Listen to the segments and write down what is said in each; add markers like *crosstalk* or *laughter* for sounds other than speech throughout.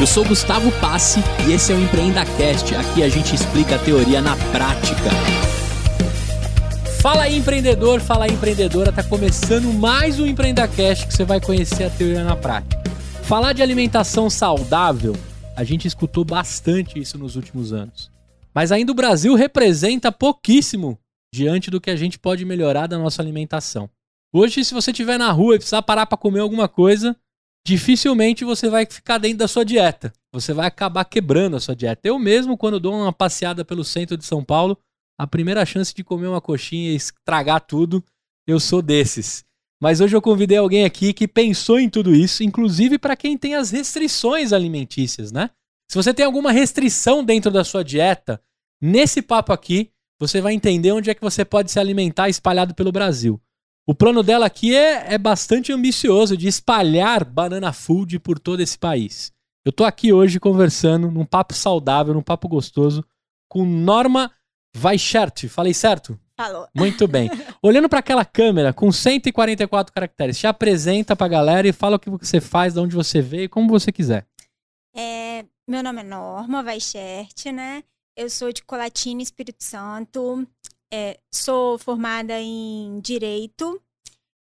Eu sou Gustavo Passe e esse é o EmpreendaCast. Aqui a gente explica a teoria na prática. Fala aí, empreendedor, fala aí, empreendedora. Tá começando mais um EmpreendaCast que você vai conhecer a teoria na prática. Falar de alimentação saudável, a gente escutou bastante isso nos últimos anos. Mas ainda o Brasil representa pouquíssimo diante do que a gente pode melhorar da nossa alimentação. Hoje, se você estiver na rua e precisar parar para comer alguma coisa, dificilmente você vai ficar dentro da sua dieta. Você vai acabar quebrando a sua dieta. Eu mesmo, quando dou uma passeada pelo centro de São Paulo, a primeira chance de comer uma coxinha e estragar tudo, eu sou desses. Mas hoje eu convidei alguém aqui que pensou em tudo isso, inclusive para quem tem as restrições alimentícias, né? Se você tem alguma restrição dentro da sua dieta, nesse papo aqui, você vai entender onde é que você pode se alimentar espalhado pelo Brasil. O plano dela aqui é, é bastante ambicioso de espalhar banana food por todo esse país. Eu tô aqui hoje conversando num papo saudável, num papo gostoso, com Norma Weichert. Falei certo? Falou. Muito bem. *laughs* Olhando para aquela câmera com 144 caracteres, te apresenta pra galera e fala o que você faz, de onde você veio, como você quiser. É, meu nome é Norma Weichert, né? Eu sou de Colatina, Espírito Santo é, sou formada em Direito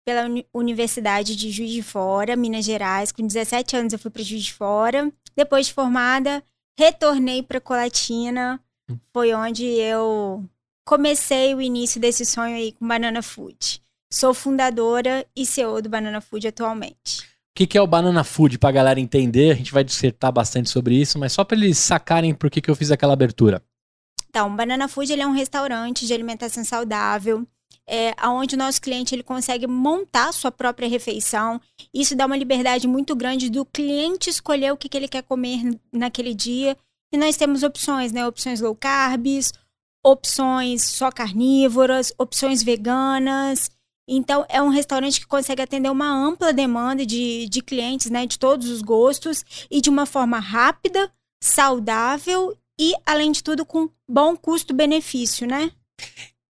pela Universidade de Juiz de Fora, Minas Gerais. Com 17 anos eu fui para Juiz de Fora. Depois de formada, retornei para Colatina. Hum. Foi onde eu comecei o início desse sonho aí com Banana Food. Sou fundadora e CEO do Banana Food atualmente. O que, que, é o Banana Food, para a galera entender? A gente vai dissertar bastante sobre isso, mas só para eles sacarem por que, que eu fiz aquela abertura. Então, o Banana Food ele é um restaurante de alimentação saudável, é, onde o nosso cliente ele consegue montar sua própria refeição. Isso dá uma liberdade muito grande do cliente escolher o que, que ele quer comer naquele dia. E nós temos opções, né? Opções low carbs, opções só carnívoras, opções veganas. Então, é um restaurante que consegue atender uma ampla demanda de, de clientes, né? De todos os gostos e de uma forma rápida, saudável e, além de tudo, com bom custo-benefício, né?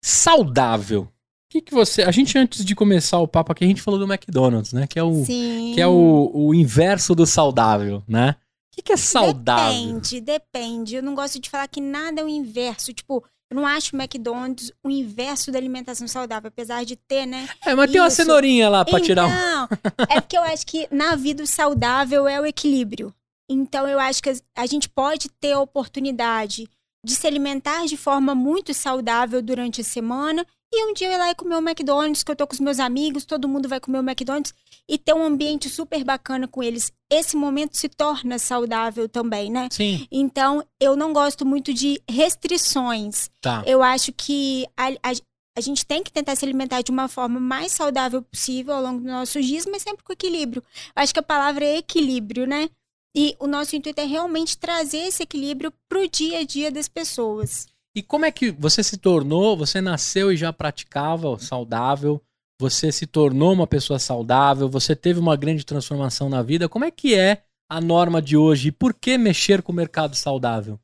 Saudável. O que, que você. A gente, antes de começar o papo aqui, a gente falou do McDonald's, né? Que é o, Que é o, o inverso do saudável, né? O que, que é saudável? Depende, depende. Eu não gosto de falar que nada é o inverso. Tipo, eu não acho o McDonald's o inverso da alimentação saudável, apesar de ter, né? É, mas tem uma cenourinha lá pra então, tirar um. Não, é porque eu acho que na vida o saudável é o equilíbrio. Então, eu acho que a gente pode ter a oportunidade de se alimentar de forma muito saudável durante a semana e um dia eu ir lá e comer o um McDonald's, que eu tô com os meus amigos, todo mundo vai comer o um McDonald's e ter um ambiente super bacana com eles. Esse momento se torna saudável também, né? Sim. Então, eu não gosto muito de restrições. Tá. Eu acho que a, a, a gente tem que tentar se alimentar de uma forma mais saudável possível ao longo dos nossos dias, mas sempre com equilíbrio. Eu acho que a palavra é equilíbrio, né? E o nosso intuito é realmente trazer esse equilíbrio para o dia a dia das pessoas. E como é que você se tornou? Você nasceu e já praticava saudável? Você se tornou uma pessoa saudável? Você teve uma grande transformação na vida? Como é que é a norma de hoje? E por que mexer com o mercado saudável?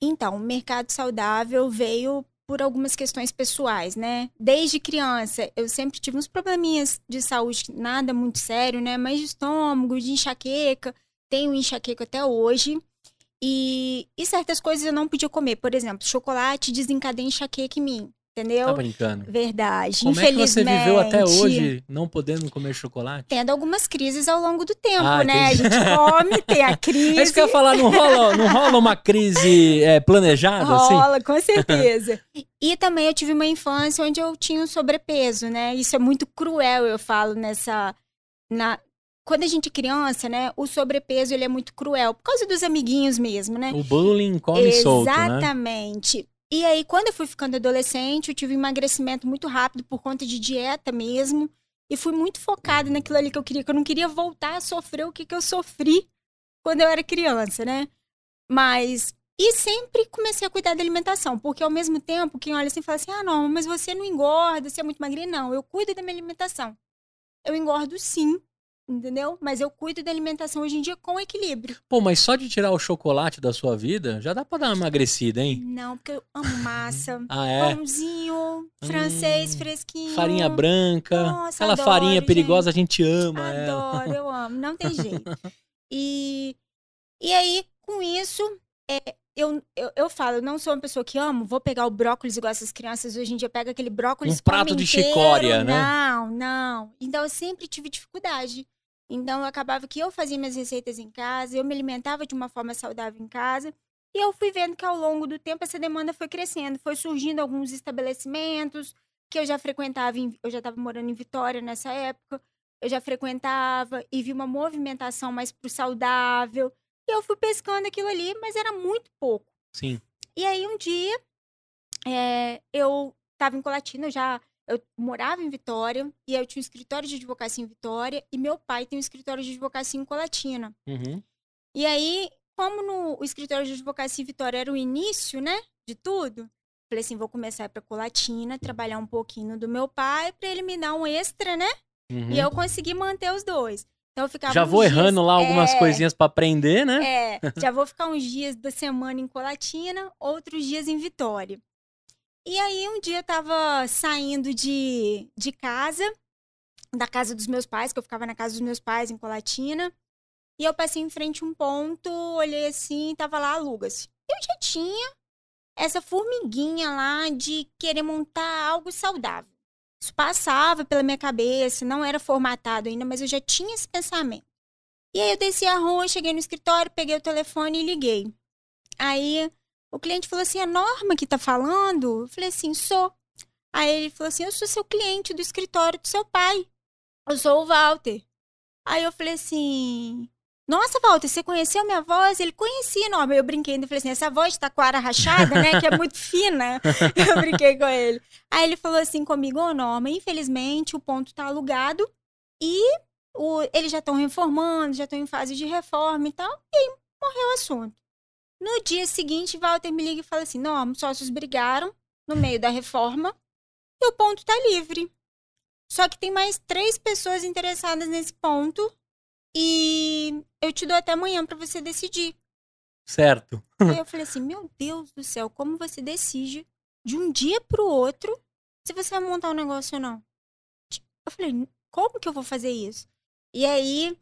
Então, o mercado saudável veio por algumas questões pessoais, né? Desde criança, eu sempre tive uns probleminhas de saúde, nada muito sério, né? Mas de estômago, de enxaqueca tenho enxaqueca até hoje. E, e certas coisas eu não podia comer. Por exemplo, chocolate desencadeia enxaqueca em mim. Entendeu? Tá brincando. Verdade. Como é que você viveu até hoje não podendo comer chocolate? Tendo algumas crises ao longo do tempo, ah, né? Entendi. A gente come, tem a crise. *laughs* É isso que eu ia falar, não rola, não rola uma crise é, planejada? Assim? Rola, assim? com certeza. e também eu tive uma infância onde eu tinha um sobrepeso, né? Isso é muito cruel, eu falo, nessa. Na, quando a gente é criança, né, o sobrepeso ele é muito cruel, por causa dos amiguinhos mesmo, né? O bullying come Exatamente. solto, né? Exatamente. E aí, quando eu fui ficando adolescente, eu tive um emagrecimento muito rápido por conta de dieta mesmo. E fui muito focada naquilo ali que eu queria, que eu não queria voltar a sofrer o que, que eu sofri quando eu era criança, né? Mas. E sempre comecei a cuidar da alimentação, porque ao mesmo tempo, quem olha assim fala assim: ah, não, mas você não engorda, você é muito magrinha. Não, eu cuido da minha alimentação. Eu engordo sim, entendeu? Mas eu cuido da alimentação hoje em dia com equilíbrio. Pô, mas só de tirar o chocolate da sua vida, já dá pra dar uma emagrecida, hein? Não, porque eu amo massa. *laughs* ah, é? Pãozinho, francês, hum, fresquinho. Farinha branca. Nossa, aquela adoro, farinha gente. perigosa a gente ama. É. Adoro, ela. eu amo. Não tem jeito. *laughs* E, e aí, com isso, é, eu, eu, eu falo, eu não sou uma pessoa que amo, vou pegar o brócolis igual essas crianças hoje em dia pega aquele brócolis. Um prato de chicória, né? Não, não. Então eu sempre tive dificuldade. Então eu acabava que eu fazia minhas receitas em casa, eu me alimentava de uma forma saudável em casa. E eu fui vendo que ao longo do tempo essa demanda foi crescendo, foi surgindo alguns estabelecimentos que eu já frequentava, em, eu já estava morando em Vitória nessa época, eu já frequentava e vi uma movimentação mais pro saudável. E eu fui pescando aquilo ali, mas era muito pouco. Sim. E aí um dia é, eu estava em Colatina, eu já eu morava em Vitória e eu tinha um escritório de advocacia em Vitória e meu pai tem um escritório de advocacia em Colatina. Uhum. E aí, como no, o escritório de advocacia em Vitória era o início, né, de tudo, falei assim, vou começar para Colatina, trabalhar um pouquinho do meu pai para ele me dar um extra, né? Uhum. E eu uhum. consegui manter os dois. Então eu ficava Já vou dias, errando lá algumas é, coisinhas para aprender, né? É, já vou ficar uns dias da semana em Colatina, outros dias em Vitória. E aí um dia eu tava saindo de, de casa, da casa dos meus pais, que eu ficava na casa dos meus pais em Colatina. E eu passei em frente a um ponto, olhei assim, tava lá aluga-se. Eu já tinha essa formiguinha lá de querer montar algo saudável. Isso passava pela minha cabeça, não era formatado ainda, mas eu já tinha esse pensamento. E aí eu desci a rua, cheguei no escritório, peguei o telefone e liguei. Aí o cliente falou assim: a norma que tá falando? Eu falei assim: sou. Aí ele falou assim: eu sou seu cliente do escritório do seu pai. Eu sou o Walter. Aí eu falei assim: nossa, Walter, você conheceu minha voz? Ele conhecia, não. Eu brinquei, ele falei assim: essa voz de taquara rachada, né? Que é muito fina. *laughs* Eu brinquei com ele. Aí ele falou assim comigo: Ô, oh, Norma, infelizmente o ponto tá alugado e o, eles já estão reformando, já estão em fase de reforma e tal. E aí morreu o assunto. No dia seguinte, Walter me liga e fala assim: Norma, os sócios brigaram no meio da reforma e o ponto tá livre. Só que tem mais três pessoas interessadas nesse ponto e eu te dou até amanhã para você decidir. Certo. Aí eu falei assim: Meu Deus do céu, como você decide de um dia pro outro se você vai montar um negócio ou não? Eu falei: Como que eu vou fazer isso? E aí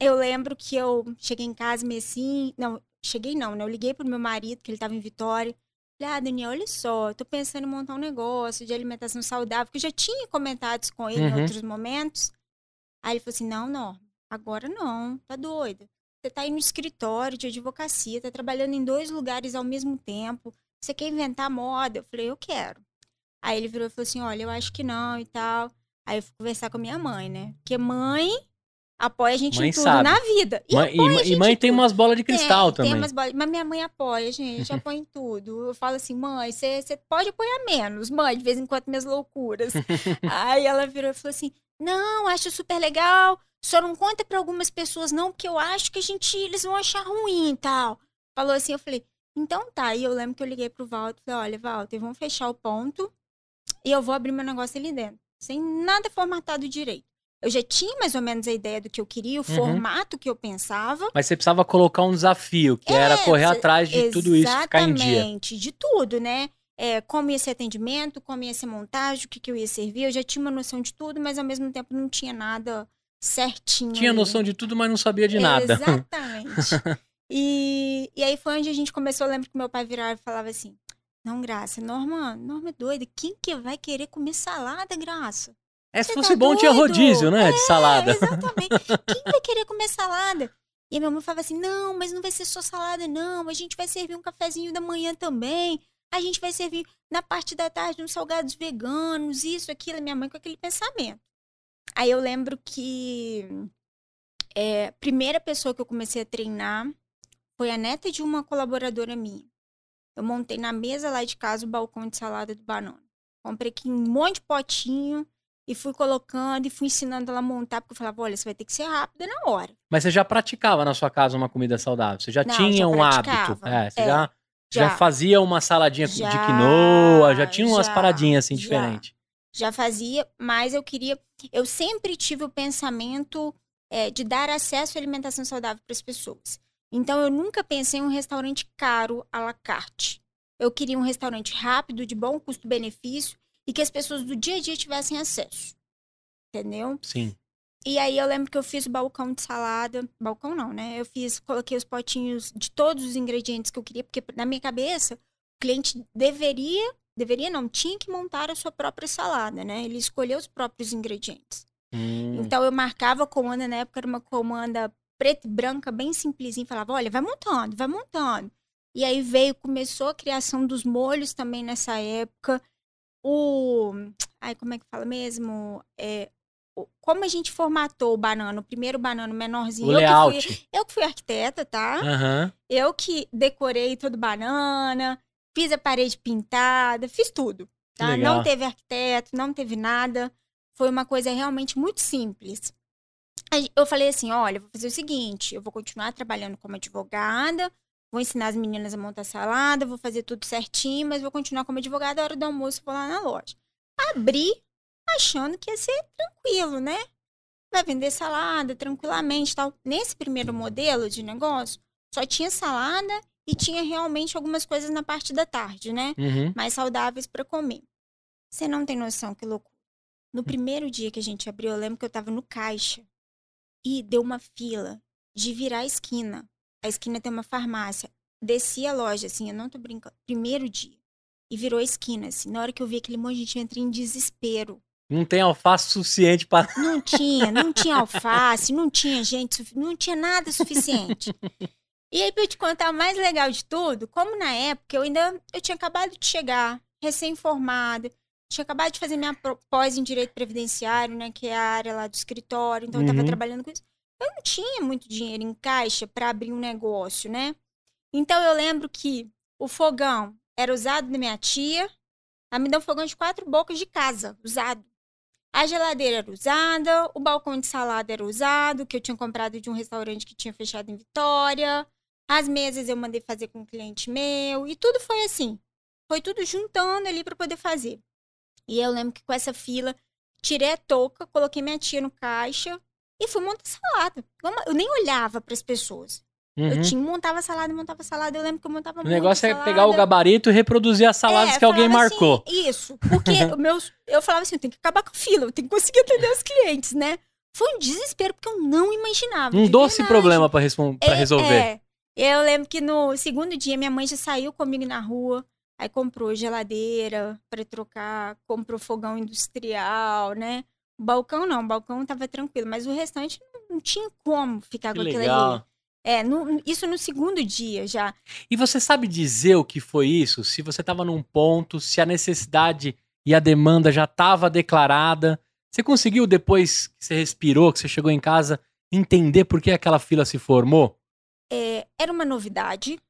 eu lembro que eu cheguei em casa me assim. Não, cheguei não, né? Eu liguei pro meu marido, que ele tava em Vitória. Falei, ah, Daniel, olha só, tô pensando em montar um negócio de alimentação saudável, que eu já tinha comentado isso com ele uhum. em outros momentos. Aí ele falou assim: não, não, Agora não, tá doida. Você tá aí no escritório de advocacia, tá trabalhando em dois lugares ao mesmo tempo. Você quer inventar moda? Eu falei, eu quero. Aí ele virou e falou assim: olha, eu acho que não e tal. Aí eu fui conversar com a minha mãe, né? Porque mãe apoia a gente mãe em tudo sabe. na vida. E mãe, e, e mãe tem umas bolas de cristal também. Tem umas bolas, mas minha mãe apoia, gente, apoia em tudo. Eu falo assim, mãe, você pode apoiar menos, mãe, de vez em quando minhas loucuras. *laughs* Aí ela virou e falou assim: não, acho super legal. Só não conta para algumas pessoas, não, porque eu acho que a gente, eles vão achar ruim e tal. Falou assim, eu falei, então tá. E eu lembro que eu liguei pro Walter, falei, olha, Walter, vamos fechar o ponto e eu vou abrir meu negócio ali dentro. Sem nada formatado direito. Eu já tinha mais ou menos a ideia do que eu queria, o uhum. formato que eu pensava. Mas você precisava colocar um desafio, que é, era correr atrás de tudo isso, ficar em dia. Exatamente, de tudo, né? é, como ia ser atendimento, como ia ser montagem, o que, que eu ia servir. Eu já tinha uma noção de tudo, mas ao mesmo tempo não tinha nada certinho. Tinha ali. noção de tudo, mas não sabia de nada. Exatamente. *laughs* e, e aí foi onde a gente começou. Eu lembro que meu pai virava e falava assim: Não, Graça, Norma, Norma é doida. Quem que vai querer comer salada, Graça? É, se fosse tá bom, doido? tinha rodízio, né? É, de salada. Exatamente. *laughs* Quem vai querer comer salada? E a minha mãe falava assim: não, mas não vai ser só salada, não. A gente vai servir um cafezinho da manhã também. A gente vai servir na parte da tarde uns salgados veganos, isso, aquilo, minha mãe com aquele pensamento. Aí eu lembro que é, a primeira pessoa que eu comecei a treinar foi a neta de uma colaboradora minha. Eu montei na mesa lá de casa o balcão de salada do banana. Comprei aqui um monte de potinho e fui colocando e fui ensinando ela a montar, porque eu falava, olha, você vai ter que ser rápida na hora. Mas você já praticava na sua casa uma comida saudável? Você já Não, tinha já um hábito? É, você é. já já, já fazia uma saladinha já, de quinoa, já tinha umas já, paradinhas assim diferentes. Já fazia, mas eu queria. Eu sempre tive o pensamento é, de dar acesso à alimentação saudável para as pessoas. Então eu nunca pensei em um restaurante caro à la carte. Eu queria um restaurante rápido, de bom custo-benefício e que as pessoas do dia a dia tivessem acesso. Entendeu? Sim. E aí eu lembro que eu fiz o balcão de salada. Balcão não, né? Eu fiz, coloquei os potinhos de todos os ingredientes que eu queria, porque na minha cabeça, o cliente deveria, deveria não, tinha que montar a sua própria salada, né? Ele escolheu os próprios ingredientes. Hum. Então eu marcava a comanda, na época era uma comanda preta e branca, bem simplesinha, falava, olha, vai montando, vai montando. E aí veio, começou a criação dos molhos também nessa época. O. Ai, como é que fala mesmo? É, como a gente formatou o banano, o primeiro banano menorzinho. O eu, layout. Que fui, eu que fui arquiteta, tá? Uhum. Eu que decorei todo banana, fiz a parede pintada, fiz tudo. Tá? Não teve arquiteto, não teve nada. Foi uma coisa realmente muito simples. Eu falei assim: olha, vou fazer o seguinte, eu vou continuar trabalhando como advogada, vou ensinar as meninas a montar salada, vou fazer tudo certinho, mas vou continuar como advogada. na hora do almoço, vou lá na loja. Abri achando que ia ser tranquilo, né? Vai vender salada tranquilamente tal. Nesse primeiro modelo de negócio, só tinha salada e tinha realmente algumas coisas na parte da tarde, né? Uhum. Mais saudáveis para comer. Você não tem noção que loucura. No hum. primeiro dia que a gente abriu, eu lembro que eu tava no caixa e deu uma fila de virar a esquina. A esquina tem uma farmácia. Desci a loja, assim, eu não tô brincando. Primeiro dia. E virou a esquina, assim. Na hora que eu vi aquele monte de gente, entrar em desespero. Não tem alface suficiente para. *laughs* Não tinha, não tinha alface, não tinha gente, não tinha nada suficiente. E aí, pra te contar, o mais legal de tudo, como na época eu ainda eu tinha acabado de chegar, recém-formada, tinha acabado de fazer minha pós em direito previdenciário, né, que é a área lá do escritório, então eu tava uhum. trabalhando com isso. Eu não tinha muito dinheiro em caixa para abrir um negócio, né? Então eu lembro que o fogão era usado da minha tia, ela me deu um fogão de quatro bocas de casa, usado. A geladeira era usada, o balcão de salada era usado, que eu tinha comprado de um restaurante que tinha fechado em Vitória. As mesas eu mandei fazer com um cliente meu. E tudo foi assim. Foi tudo juntando ali para poder fazer. E eu lembro que com essa fila, tirei a touca, coloquei minha tia no caixa e fui montar salada. Eu nem olhava para as pessoas. Uhum. Eu tinha, montava salada, montava salada. Eu lembro que eu montava O negócio é pegar o gabarito e reproduzir as saladas é, que alguém assim, marcou. Assim, isso, porque *laughs* meus, eu falava assim, eu tenho que acabar com a fila, eu tenho que conseguir atender os clientes, né? Foi um desespero, porque eu não imaginava. Um doce verdade. problema para é, resolver. É. Eu lembro que no segundo dia, minha mãe já saiu comigo na rua. Aí comprou geladeira para trocar, comprou fogão industrial, né? balcão não, o balcão tava tranquilo, mas o restante não, tinha como ficar que com aquilo ali. É, no, isso no segundo dia já. E você sabe dizer o que foi isso? Se você estava num ponto, se a necessidade e a demanda já estava declarada. Você conseguiu, depois que você respirou, que você chegou em casa, entender por que aquela fila se formou? É, era uma novidade.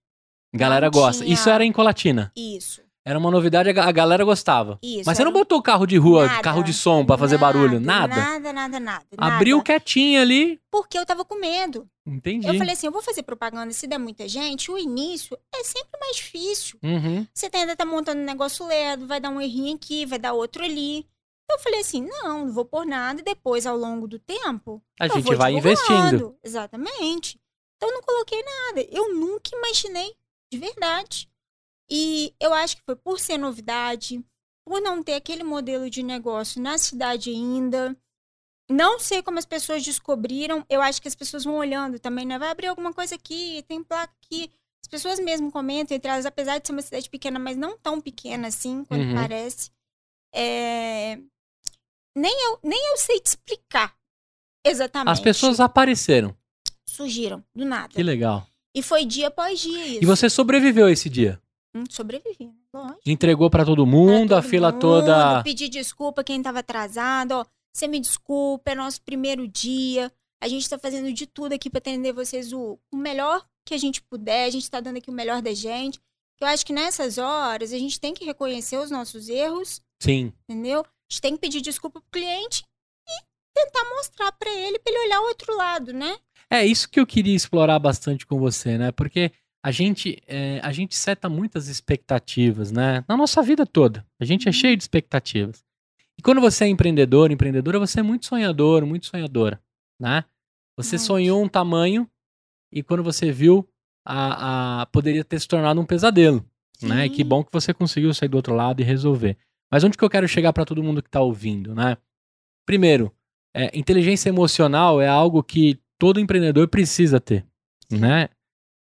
Galera gosta. Tinha... Isso era em Colatina? Isso. Era uma novidade, a galera gostava. Isso, Mas você não botou carro de rua, nada, carro de som para fazer nada, barulho, nada? Nada, nada, nada. Abriu nada. quietinho ali. Porque eu tava com medo. Entendi. Eu falei assim, eu vou fazer propaganda, se der muita gente, o início é sempre mais difícil. Uhum. Você ainda tá montando um negócio ledo, vai dar um errinho aqui, vai dar outro ali. Eu falei assim, não, não vou pôr nada. E depois, ao longo do tempo, a gente vai investindo. Exatamente. Então, não coloquei nada. Eu nunca imaginei, de verdade e eu acho que foi por ser novidade, por não ter aquele modelo de negócio na cidade ainda. Não sei como as pessoas descobriram. Eu acho que as pessoas vão olhando também, né? Vai abrir alguma coisa aqui, tem placa aqui. As pessoas mesmo comentam entre elas, apesar de ser uma cidade pequena, mas não tão pequena assim, quando uhum. parece. É... Nem, eu, nem eu sei te explicar exatamente. As pessoas apareceram. Surgiram, do nada. Que legal. E foi dia após dia isso. E você sobreviveu a esse dia? Hum, sobrevivi, né? lógico. Entregou para todo mundo, pra todo a fila mundo, toda. Pedi desculpa quem tava atrasado, ó. Você me desculpa, é nosso primeiro dia. A gente tá fazendo de tudo aqui para atender vocês o, o melhor que a gente puder. A gente tá dando aqui o melhor da gente. Eu acho que nessas horas a gente tem que reconhecer os nossos erros. Sim. Entendeu? A gente tem que pedir desculpa pro cliente e tentar mostrar para ele, para ele olhar o outro lado, né? É isso que eu queria explorar bastante com você, né? Porque a gente, é, a gente seta muitas expectativas, né? Na nossa vida toda. A gente é uhum. cheio de expectativas. E quando você é empreendedor, empreendedora, você é muito sonhador, muito sonhadora, né? Você nossa. sonhou um tamanho e quando você viu, a, a poderia ter se tornado um pesadelo, Sim. né? E que bom que você conseguiu sair do outro lado e resolver. Mas onde que eu quero chegar para todo mundo que está ouvindo, né? Primeiro, é, inteligência emocional é algo que todo empreendedor precisa ter, né?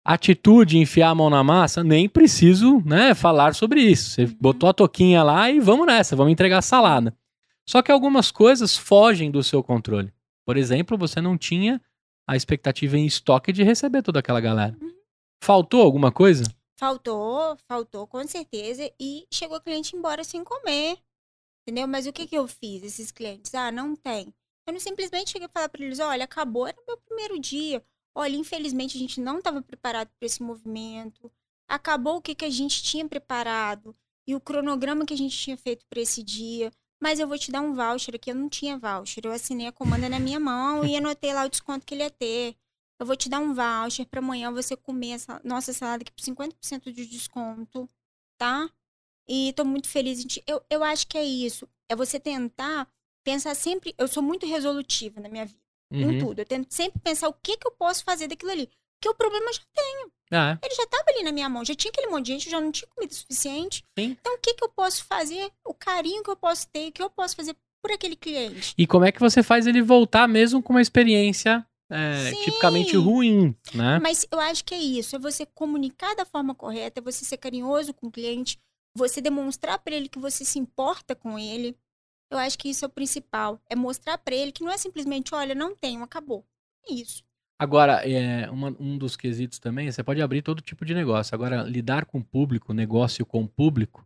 atitude, enfiar a mão na massa, nem preciso né, falar sobre isso. Você botou a toquinha lá e vamos nessa, vamos entregar a salada. Só que algumas coisas fogem do seu controle. Por exemplo, você não tinha a expectativa em estoque de receber toda aquela galera. Uhum. Faltou alguma coisa? Faltou, faltou, com certeza. E chegou o cliente embora sem comer. Entendeu? Mas o que, que eu fiz, esses clientes? Ah, não tem. Eu não simplesmente cheguei a falar para eles: olha, acabou, era meu primeiro dia olha, infelizmente a gente não estava preparado para esse movimento, acabou o que, que a gente tinha preparado e o cronograma que a gente tinha feito para esse dia, mas eu vou te dar um voucher aqui, eu não tinha voucher, eu assinei a comanda na minha mão e anotei lá o desconto que ele ia ter. Eu vou te dar um voucher para amanhã você comer nossa salada aqui por 50% de desconto, tá? E tô muito feliz em Eu, eu acho que é isso. É você tentar pensar sempre. Eu sou muito resolutiva na minha vida uhum. em tudo. Eu tento sempre pensar o que, que eu posso fazer daquilo ali. Porque o problema eu já tenho. Ah, é? Ele já estava ali na minha mão, já tinha aquele monte de gente, eu já não tinha comida suficiente. Sim. Então, o que, que eu posso fazer? O carinho que eu posso ter, o que eu posso fazer por aquele cliente. E como é que você faz ele voltar mesmo com uma experiência é, tipicamente ruim, né? Mas eu acho que é isso, é você comunicar da forma correta, é você ser carinhoso com o cliente, você demonstrar para ele que você se importa com ele. Eu acho que isso é o principal. É mostrar para ele que não é simplesmente, olha, não tenho, acabou. É isso. Agora, é, uma, um dos quesitos também, você pode abrir todo tipo de negócio. Agora, lidar com o público, negócio com o público,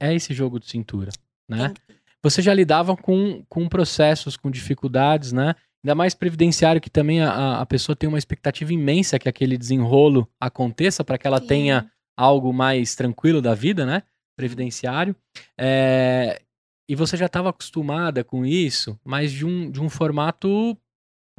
é esse jogo de cintura, né? Você já lidava com, com processos, com dificuldades, né? Ainda mais previdenciário, que também a, a pessoa tem uma expectativa imensa que aquele desenrolo aconteça para que ela Sim. tenha algo mais tranquilo da vida, né? Previdenciário. É, e você já estava acostumada com isso, mas de um, de um formato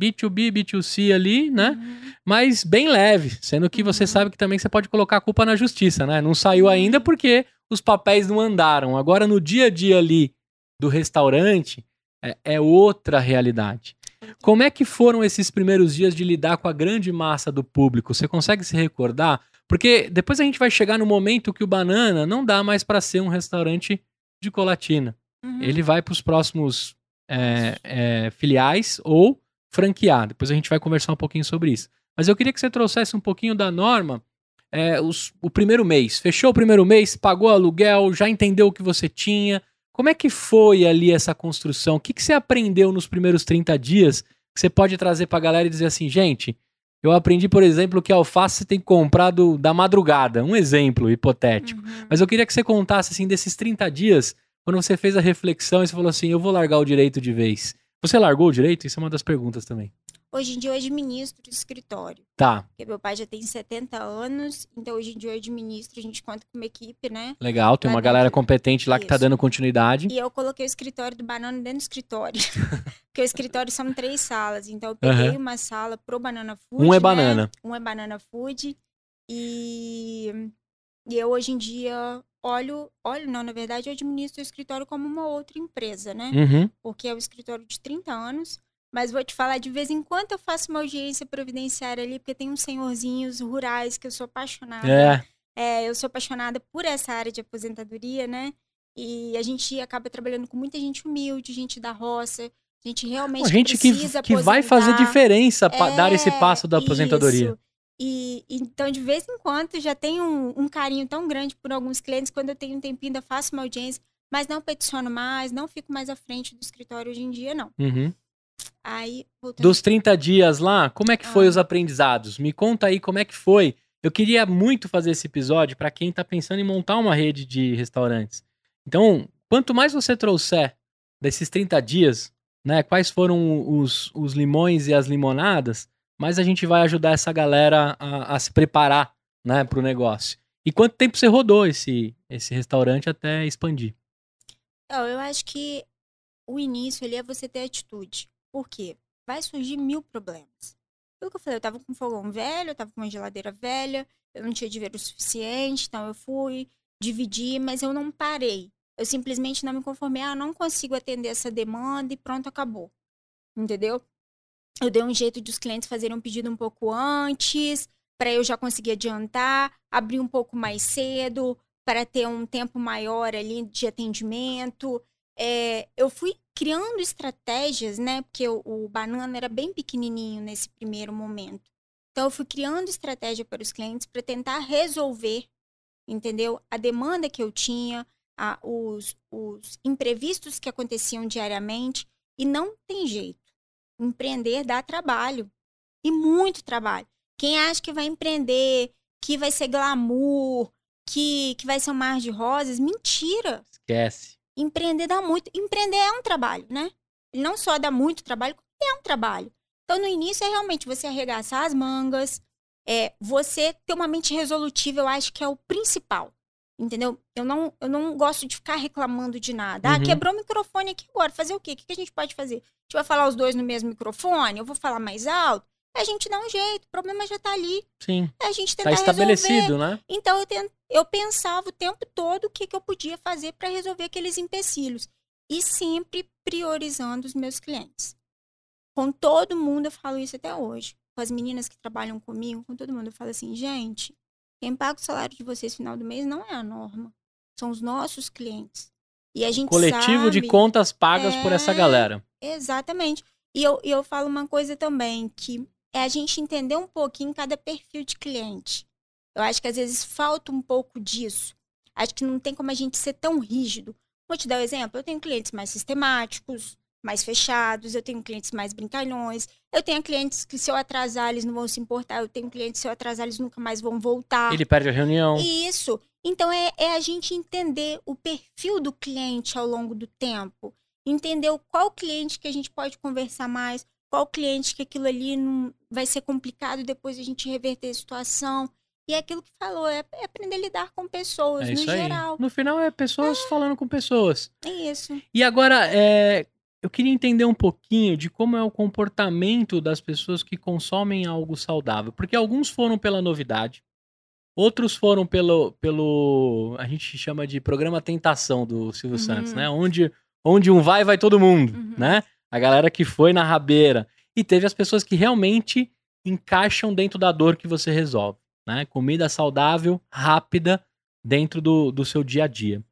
B2B, B2C ali, né? Uhum. Mas bem leve, sendo que você uhum. sabe que também você pode colocar a culpa na justiça, né? Não saiu uhum. ainda porque os papéis não andaram. Agora, no dia a dia ali do restaurante, é, é outra realidade. Como é que foram esses primeiros dias de lidar com a grande massa do público? Você consegue se recordar? Porque depois a gente vai chegar no momento que o Banana não dá mais para ser um restaurante de colatina. Uhum. Ele vai para os próximos é, é, filiais ou franquear. Depois a gente vai conversar um pouquinho sobre isso. Mas eu queria que você trouxesse um pouquinho da norma. É, os, o primeiro mês. Fechou o primeiro mês, pagou aluguel, já entendeu o que você tinha. Como é que foi ali essa construção? O que, que você aprendeu nos primeiros 30 dias que você pode trazer para a galera e dizer assim, gente, eu aprendi, por exemplo, que alface você tem que comprar do, da madrugada. Um exemplo hipotético. Uhum. Mas eu queria que você contasse, assim, desses 30 dias, quando você fez a reflexão e você falou assim, eu vou largar o direito de vez. Você largou o direito? Isso é uma das perguntas também. Hoje em dia eu administro o escritório. Tá. Porque meu pai já tem 70 anos, então hoje em dia eu administro, a gente conta com uma equipe, né? Legal, tem uma galera competente lá Isso. que tá dando continuidade. E eu coloquei o escritório do Banana dentro do escritório. *laughs* porque o escritório são três salas, então eu peguei uhum. uma sala pro Banana Food. Um é né? banana. Um é Banana Food. E... e eu hoje em dia olho, olho não, na verdade, eu administro o escritório como uma outra empresa, né? Uhum. Porque é um escritório de 30 anos, mas vou te falar, de vez em quando eu faço uma audiência providenciária ali, porque tem uns senhorzinhos rurais que eu sou apaixonada. É. é eu sou apaixonada por essa área de aposentadoria, né? E a gente acaba trabalhando com muita gente humilde, gente da roça, gente realmente Bom, gente que, que vai fazer diferença é, dar esse é, passo da aposentadoria. Isso. E então, de vez em quando, já tenho um, um, carinho tão grande por alguns clientes. Quando eu tenho um tempinho, ainda faço uma audiência, mas não peticiono mais, não fico mais à frente do escritório hoje em dia, não. Uhum. Aí, Dos 30 dias lá, como é que ah. foi os aprendizados? Me conta aí como é que foi. Eu queria muito fazer esse episódio para quem está pensando em montar uma rede de restaurantes. Então, quanto mais você trouxer desses 30 dias, né, quais foram os, os limões e as limonadas, mas a gente vai ajudar essa galera a, a se preparar né, para o negócio. E quanto tempo você rodou esse, esse restaurante até expandir? Então, eu acho que o início ele é você ter atitude. Por quê? Vai surgir mil problemas. Pelo o que eu falei, eu tava com fogão velho, eu tava com uma geladeira velha, eu não tinha dinheiro o suficiente, então eu fui, dividi, mas eu não parei. Eu simplesmente não me conformei, ah, não consigo atender essa demanda e pronto, acabou. Entendeu? eu dei um jeito de os clientes fazerem um pedido um pouco antes, para eu já conseguir adiantar, abrir um pouco mais cedo, para ter um tempo maior ali de atendimento. É, eu fui criando estratégias, né? Porque o, o banana era bem pequenininho nesse primeiro momento. Então, eu fui criando estratégia para os clientes para tentar resolver, entendeu? A demanda que eu tinha, a, os, os imprevistos que aconteciam diariamente. E não tem jeito empreender dá trabalho. E muito trabalho. Quem acha que vai empreender, que vai ser glamour, que, que vai ser um mar de rosas, mentira. Esquece. Empreender dá muito. Empreender é um trabalho, né? Ele não só dá muito trabalho, é um trabalho. Então, no início, é realmente você arregaçar as mangas, é, você ter uma mente resolutiva, eu acho que é o principal. Entendeu? Eu não, eu não gosto de ficar reclamando de nada. Ah, uhum. Ah, quebrou o microfone aqui agora. Fazer o quê? O que a gente pode fazer? A gente vai falar os dois no mesmo microfone? Eu vou falar mais alto? A gente dá um jeito. O problema já tá ali. Sim. A gente tá tentar tá estabelecido, resolver. né? Então eu, tent... eu pensava o tempo todo o que, que eu podia fazer para resolver aqueles empecilhos. E sempre priorizando os meus clientes. Com todo mundo eu falo isso até hoje. Com as meninas que trabalham comigo, com todo mundo eu falo assim, gente, quem paga o salário de vocês no final do mês não é a norma. São os nossos clientes. E a gente Coletivo sabe, de contas pagas é... por essa é, galera. Exatamente. E eu, eu falo uma coisa também, que é a gente entender um pouquinho cada perfil de cliente. Eu acho que às vezes falta um pouco disso. Acho que não tem como a gente ser tão rígido. Vou te dar um exemplo. Eu tenho clientes mais sistemáticos, mais fechados, eu tenho clientes mais brincalhões, eu tenho clientes que se eu atrasar eles não vão se importar, eu tenho clientes que se eu atrasar eles nunca mais vão voltar. Ele perde a reunião. Isso. Então é, é a gente entender o perfil do cliente ao longo do tempo, entender qual cliente que a gente pode conversar mais, qual cliente que aquilo ali não vai ser complicado depois a gente reverter a situação. E é aquilo que falou, é, é aprender a lidar com pessoas, é no geral. Aí. No final é pessoas é. falando com pessoas. É isso. E agora, é, eu queria entender um pouquinho de como é o comportamento das pessoas que consomem algo saudável, porque alguns foram pela novidade, outros foram pelo pelo a gente chama de programa Tentação do Silvio uhum. Santos, né? Onde onde um vai vai todo mundo, uhum. né? A galera que foi na rabeira e teve as pessoas que realmente encaixam dentro da dor que você resolve, né? Comida saudável, rápida, dentro do, do seu dia a dia.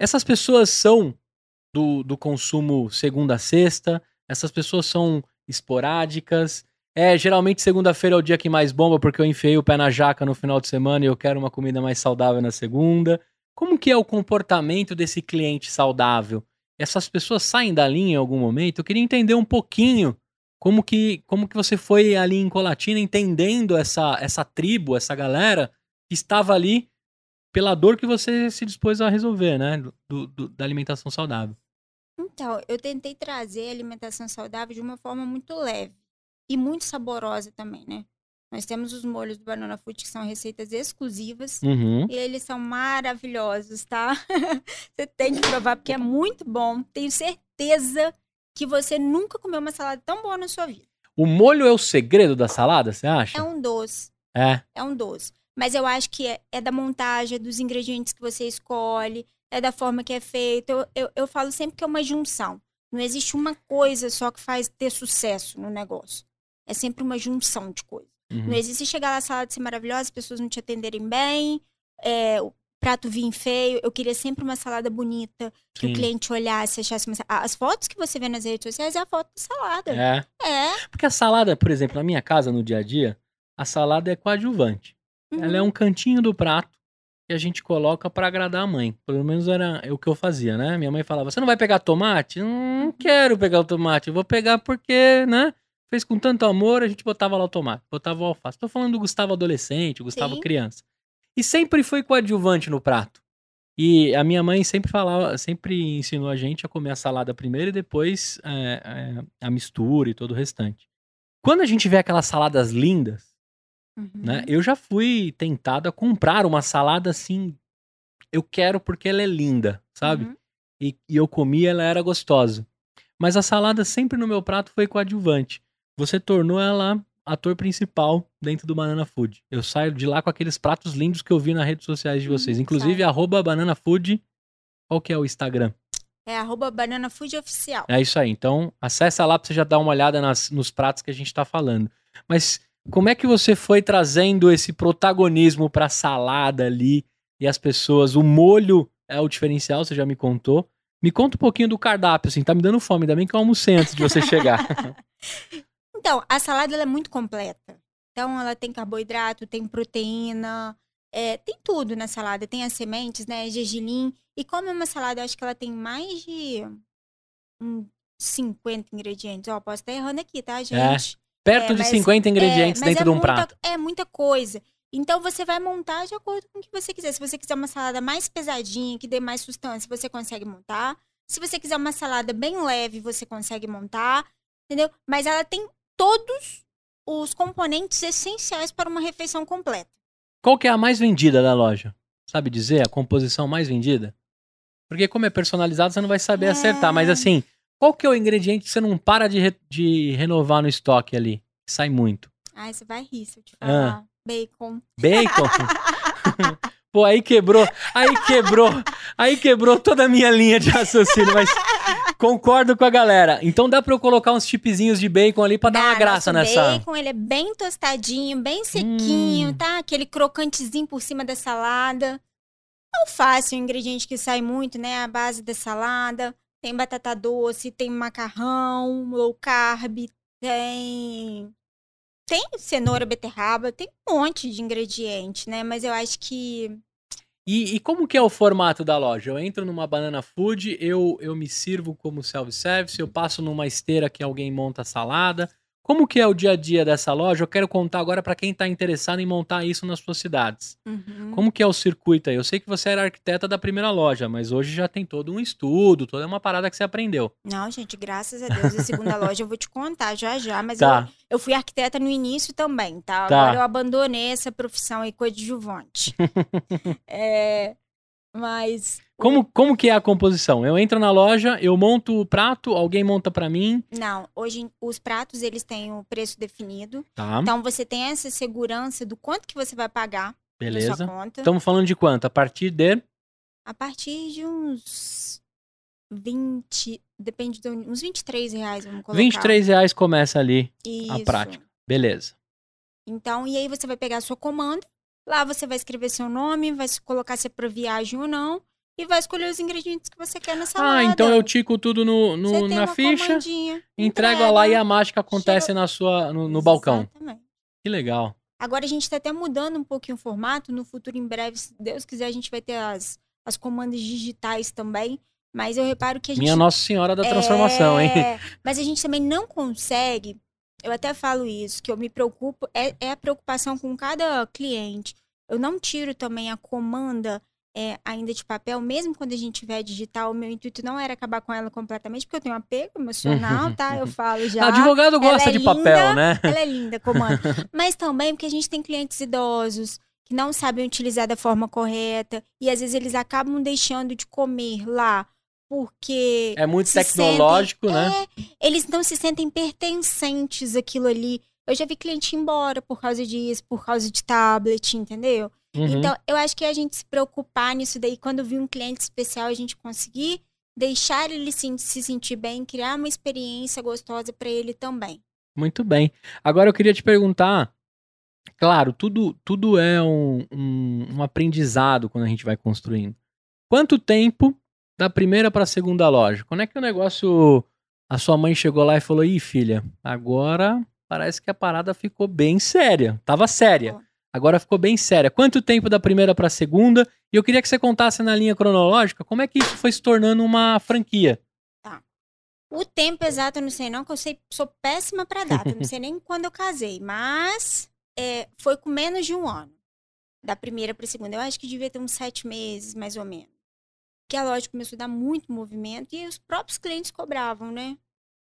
Essas pessoas são do, do consumo segunda a sexta, essas pessoas são esporádicas. É, geralmente segunda-feira é o dia que mais bomba, porque eu enfiei o pé na jaca no final de semana e eu quero uma comida mais saudável na segunda. Como que é o comportamento desse cliente saudável? Essas pessoas saem da linha em algum momento? Eu queria entender um pouquinho como que, como que você foi ali em Colatina entendendo essa, essa tribo, essa galera que estava ali pela dor que você se dispôs a resolver, né? Do, do, da alimentação saudável. Então, eu tentei trazer a alimentação saudável de uma forma muito leve e muito saborosa também, né? Nós temos os molhos do Banana Food, que são receitas exclusivas. Uhum. E eles são maravilhosos, tá? *laughs* você tem que provar, porque é muito bom. Tenho certeza que você nunca comeu uma salada tão boa na sua vida. O molho é o segredo da salada, você acha? É um doce. É. É um doce. Mas eu acho que é, é da montagem, é dos ingredientes que você escolhe, é da forma que é feito. Eu, eu, eu falo sempre que é uma junção. Não existe uma coisa só que faz ter sucesso no negócio. É sempre uma junção de coisas. Uhum. Não existe chegar lá na sala de ser maravilhosa, as pessoas não te atenderem bem, é, o prato vir feio. Eu queria sempre uma salada bonita, que Sim. o cliente olhasse, achasse uma... As fotos que você vê nas redes sociais é a foto da salada. É. é. Porque a salada, por exemplo, na minha casa, no dia a dia, a salada é coadjuvante. Uhum. Ela é uhum. um cantinho do prato e a gente coloca para agradar a mãe. Pelo menos era o que eu fazia, né? Minha mãe falava: "Você não vai pegar tomate? Não quero pegar o tomate, eu vou pegar porque, né? Fez com tanto amor, a gente botava lá o tomate, botava o alface. Tô falando do Gustavo adolescente, Gustavo Sim. criança. E sempre foi coadjuvante no prato. E a minha mãe sempre falava, sempre ensinou a gente a comer a salada primeiro e depois é, é, a mistura e todo o restante. Quando a gente vê aquelas saladas lindas, Uhum. Né? Eu já fui tentado a comprar uma salada assim. Eu quero porque ela é linda, sabe? Uhum. E, e, eu comi, ela era gostosa. Mas a salada sempre no meu prato foi coadjuvante. Você tornou ela ator principal dentro do Banana Food. Eu saio de lá com aqueles pratos lindos que eu vi nas redes sociais de hum, vocês. Hum, Inclusive, arroba Banana Food. Qual que é o Instagram? É arroba Banana Food Oficial. É isso aí. Então, acessa lá pra você já dar uma olhada nas, nos pratos que a gente tá falando. Mas como é que você foi trazendo esse protagonismo para a salada ali e as pessoas? O molho é o diferencial, você já me contou. Me conta um pouquinho do cardápio, assim, tá me dando fome, ainda bem que eu almocei antes de você chegar. *laughs* então, a salada é muito completa. Então, ela tem carboidrato, tem proteína, é, tem tudo na salada. Tem as sementes, né, gergelim. E como é uma salada, eu acho que ela tem mais de um, 50 ingredientes. Ó, posso estar errando aqui, tá, é. gente? É. Perto é, de 50 é, ingredientes é, dentro é de um muita, prato. É muita coisa. Então você vai montar de acordo com o que você quiser. Se você quiser uma salada mais pesadinha, que dê mais sustância, você consegue montar. Se você quiser uma salada bem leve, você consegue montar, entendeu? Mas ela tem todos os componentes essenciais para uma refeição completa. Qual que é a mais vendida da loja? Sabe dizer a composição mais vendida? Porque como é personalizado, você não vai saber é... acertar, mas assim, qual que é o ingrediente que você não para de, re de renovar no estoque ali? Sai muito. Ah, você vai rir se eu te ah. falar. Ah. Bacon. Bacon? *laughs* Pô, aí quebrou, aí quebrou, aí quebrou toda a minha linha de raciocínio, mas concordo com a galera. Então dá pra eu colocar uns chipzinhos de bacon ali pra dá, dar ah, uma graça nessa. O bacon, ele é bem tostadinho, bem sequinho, hum. tá? Aquele crocantezinho por cima da salada. o é fácil, é um ingrediente que sai muito, né? A base da salada tem batata doce, tem macarrão, low carb, tem tem cenoura, beterraba, tem um monte de ingrediente, né? Mas eu acho que. E, e, como que é o formato da loja? Eu entro numa banana food, eu, eu me sirvo como self-service, eu passo numa esteira que alguém monta salada, como que é o dia a dia dessa loja? Eu quero contar agora para quem está interessado em montar isso nas suas cidades. Uhum. Como que é o circuito aí? Eu sei que você era arquiteta da primeira loja, mas hoje já tem todo um estudo, toda uma parada que você aprendeu. Não, gente, graças a Deus, a segunda *laughs* loja eu vou te contar já já, mas tá. eu, eu, fui arquiteta no início também, tá? tá? Agora eu abandonei essa profissão aí coadjuvante. *laughs* é, mas como, como que é a composição? Eu entro na loja, eu monto o prato, alguém monta para mim? Não, hoje os pratos eles têm o preço definido. Tá. Então você tem essa segurança do quanto que você vai pagar Beleza. na sua conta. Estamos falando de quanto? A partir de? A partir de uns 20, depende de uns 23 reais, vamos colocar. 23 reais começa ali Isso. a prática. Beleza. Então, e aí você vai pegar a sua comanda, lá você vai escrever seu nome, vai colocar se é para viagem ou não e vai escolher os ingredientes que você quer na ah, salada. Ah, então eu tico tudo no, no na ficha, entrego entrega, lá e a mágica acontece chega... na sua no, no balcão. Que legal. Agora a gente está até mudando um pouquinho o formato. No futuro, em breve, se Deus quiser, a gente vai ter as, as comandas digitais também. Mas eu reparo que a gente. Minha Nossa Senhora da é, Transformação, é... hein? *laughs* Mas a gente também não consegue. Eu até falo isso, que eu me preocupo, é, é a preocupação com cada cliente. Eu não tiro também a comanda é, ainda de papel, mesmo quando a gente tiver digital, o meu intuito não era acabar com ela completamente, porque eu tenho um apego emocional, uhum. tá? Eu uhum. falo já. Ah, advogado gosta é de linda, papel, né? Ela é linda, comando. *laughs* Mas também porque a gente tem clientes idosos que não sabem utilizar da forma correta e às vezes eles acabam deixando de comer lá porque é muito tecnológico, sentem, né? É, eles não se sentem pertencentes àquilo ali. Eu já vi cliente ir embora por causa disso, por causa de tablet, entendeu? Uhum. Então, eu acho que é a gente se preocupar nisso daí, quando vir um cliente especial, a gente conseguir deixar ele se, se sentir bem, criar uma experiência gostosa para ele também. Muito bem. Agora eu queria te perguntar, claro, tudo, tudo é um, um, um aprendizado quando a gente vai construindo. Quanto tempo da primeira para a segunda loja? Quando é que o negócio, a sua mãe chegou lá e falou, ih filha, agora parece que a parada ficou bem séria, tava séria. Oh. Agora ficou bem séria. Quanto tempo da primeira para a segunda? E eu queria que você contasse na linha cronológica como é que isso foi se tornando uma franquia. Tá. O tempo exato eu não sei não, que eu sei, sou péssima para data. não *laughs* sei nem quando eu casei, mas é, foi com menos de um ano. Da primeira para a segunda. Eu acho que devia ter uns sete meses, mais ou menos. Que a loja começou a dar muito movimento e os próprios clientes cobravam, né?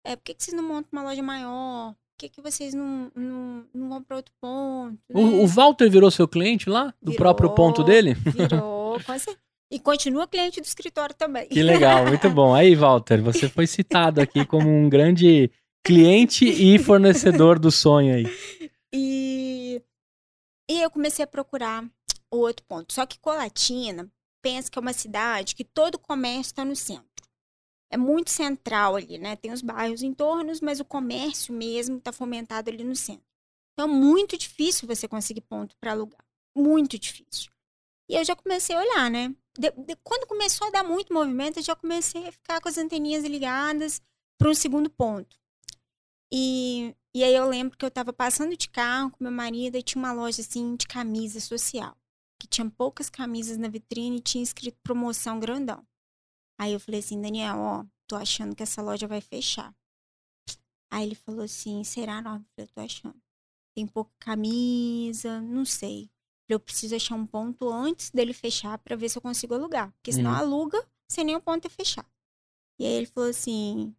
É, por que, que vocês não montam uma loja maior? que, que vocês não, não, não vão para outro ponto? Né? O, o, Walter virou seu cliente lá? Do virou, próprio ponto dele? Virou, *laughs* com certeza. E continua cliente do escritório também. Que legal, muito bom. Aí, Walter, você foi citado aqui como um grande cliente e fornecedor do sonho aí. *laughs* E, e eu comecei a procurar outro ponto. Só que Colatina pensa que é uma cidade que todo comércio está no centro é muito central ali, né? Tem os bairros em torno, mas o comércio mesmo está fomentado ali no centro. Então é muito difícil você conseguir ponto para alugar. Muito difícil. E eu já comecei a olhar, né? De, de, quando começou a dar muito movimento, eu já comecei a ficar com as anteninhas ligadas para um segundo ponto. E, e aí eu lembro que eu estava passando de carro com meu marido e tinha uma loja assim de camisa social, que tinha poucas camisas na vitrine e tinha escrito promoção grandão. Aí eu falei assim, Daniel, ó, tô achando que essa loja vai fechar. Aí ele falou assim, será? Não, eu tô achando. Tem pouca camisa, não sei. Eu preciso achar um ponto antes dele fechar para ver se eu consigo alugar. Porque senão uhum. aluga sem nenhum ponto é fechar. E aí ele falou assim.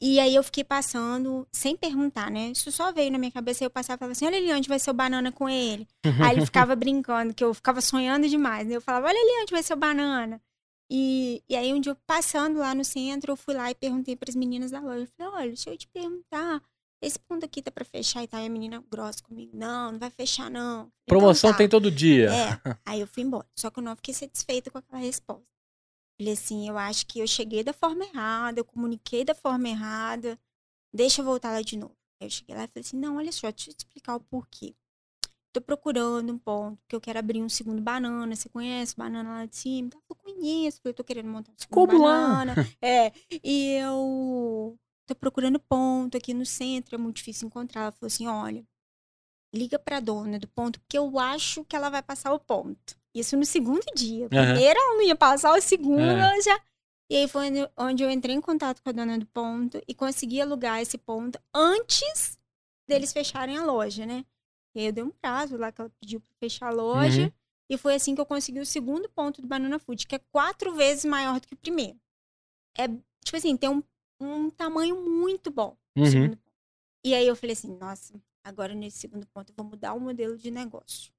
E aí eu fiquei passando, sem perguntar, né? Isso só veio na minha cabeça. Aí eu passava e falava assim: olha ali onde vai ser o banana com ele. aí ele ficava *laughs* brincando, que eu ficava sonhando demais. Né? Eu falava: olha ali onde vai ser o banana. E, e aí, um dia, passando lá no centro, eu fui lá e perguntei para as meninas da loja. Eu falei, olha, deixa eu te perguntar, esse ponto aqui tá para fechar e tal. E a menina grossa comigo, não, não vai fechar, não. Então Promoção então, tá. tem todo dia. É, *laughs* aí eu fui embora. Só que eu não fiquei satisfeita com aquela resposta. Falei assim, eu acho que eu cheguei da forma errada, eu comuniquei da forma errada, deixa eu voltar lá de novo. Aí eu cheguei lá e falei assim, não, olha só, deixa eu te explicar o porquê tô procurando um ponto, que eu quero abrir um segundo banana. Você conhece banana lá de cima? Então, eu conheço, eu tô querendo montar um segundo banana. *laughs* É. E eu tô procurando ponto aqui no centro, é muito difícil encontrar. Ela falou assim: olha, liga pra dona do ponto, porque eu acho que ela vai passar o ponto. Isso no segundo dia. Primeiro uhum. ela ia passar, o segundo uhum. ela é. já. E aí foi onde eu entrei em contato com a dona do ponto e consegui alugar esse ponto antes deles fecharem a loja, né? E aí eu dei um prazo lá que ela pediu para fechar a loja. Uhum. E foi assim que eu consegui o segundo ponto do Banana Food, que é quatro vezes maior do que o primeiro. É, tipo assim, tem um, um tamanho muito bom. Uhum. E aí eu falei assim, nossa, agora nesse segundo ponto eu vou mudar o modelo de negócio.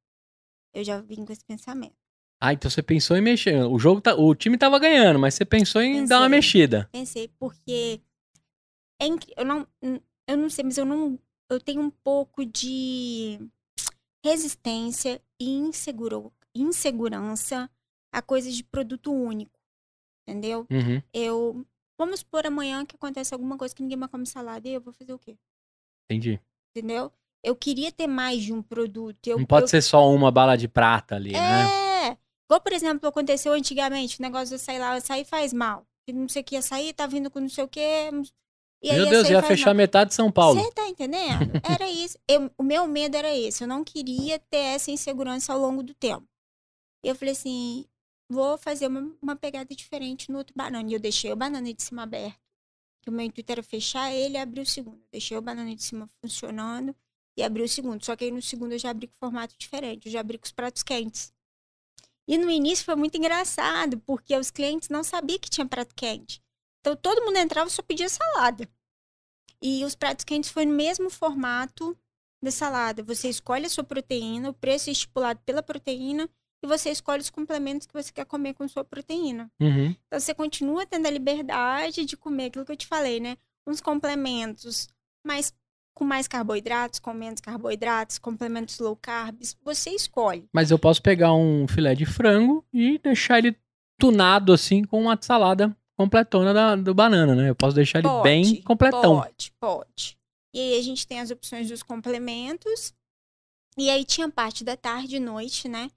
Eu já vim com esse pensamento. Ah, então você pensou em mexer. O jogo tá, o time tava ganhando, mas você pensou em pensei, dar uma mexida. Pensei, porque é eu não eu não sei, mas eu não eu tenho um pouco de resistência e inseguro, insegurança a coisa de produto único. Entendeu? Uhum. Eu. Vamos supor amanhã que acontece alguma coisa que ninguém vai comer salada e eu vou fazer o quê? Entendi. Entendeu? Eu queria ter mais de um produto. Eu, Não pode eu... ser só uma bala de prata ali, é... né? É. Igual, por exemplo, aconteceu antigamente, o negócio de eu sair lá, sair faz mal. Não sei o que ia sair, tá vindo com não sei o que. E Meu Deus, ia fechar não. metade de São Paulo. Você tá entendendo? *laughs* Era isso. Eu, o meu medo era esse. Eu não queria ter essa insegurança ao longo do tempo. Eu falei assim, vou fazer uma, uma pegada diferente no outro banana. E eu deixei o banana de cima aberto. Que o meu intuito era fechar ele e abrir o segundo. deixei o banana de cima funcionando e abri o segundo. Só que aí no segundo eu já abri com formato diferente. Eu já abri com os pratos quentes. E no início foi muito engraçado, porque os clientes não sabiam que tinha prato quente. Então todo mundo entrava e só pedia salada. E os pratos quentes foi no mesmo formato da salada. Você escolhe a sua proteína, o preço é estipulado pela proteína e você escolhe os complementos que você quer comer com sua proteína. Uhum. Então você continua tendo a liberdade de comer aquilo que eu te falei, né? Uns complementos mais com mais carboidratos, com menos carboidratos, complementos low carbs, você escolhe. Mas eu posso pegar um filé de frango e deixar ele tunado assim com uma salada completona da, do banana, né? Eu posso deixar ele bem completão. Pode, pode. E aí a gente tem as opções dos complementos. E aí tinha parte da tarde e noite, né?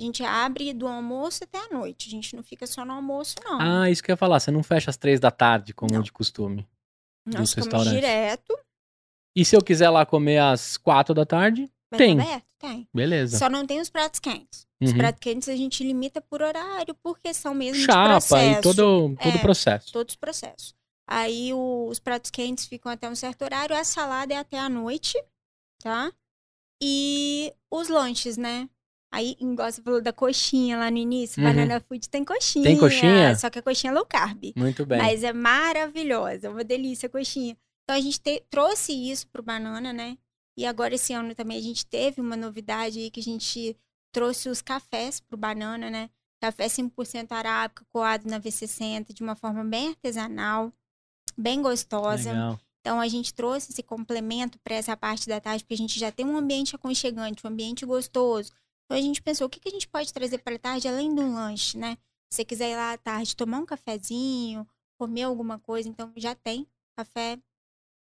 A gente abre do almoço até a noite. A gente não fica só no almoço, não. Ah, isso que eu ia falar. Você não fecha às três da tarde, como não. de costume. Nós nos direto. E se eu quiser lá comer às quatro da tarde, Mas tem. Tá tem. Beleza. Só não tem os pratos quentes. Os uhum. pratos quentes a gente limita por horário, porque são mesmo Chapa, de processo. e todo, todo é, processo. Todos os processos. Aí o, os pratos quentes ficam até um certo horário, a salada é até a noite, tá? E os lanches, né? Aí, igual você falou da coxinha lá no início, uhum. Banana Food tem coxinha. Tem coxinha? Só que a coxinha é low carb. Muito bem. Mas é maravilhosa, é uma delícia a coxinha. Então a gente te, trouxe isso pro Banana, né? E agora esse ano também a gente teve uma novidade aí que a gente trouxe os cafés para o banana, né? Café 5% arábica, coado na V60, de uma forma bem artesanal, bem gostosa. Legal. Então a gente trouxe esse complemento para essa parte da tarde, porque a gente já tem um ambiente aconchegante, um ambiente gostoso. Então a gente pensou, o que, que a gente pode trazer para a tarde além do lanche, né? Se você quiser ir lá à tarde tomar um cafezinho, comer alguma coisa, então já tem café,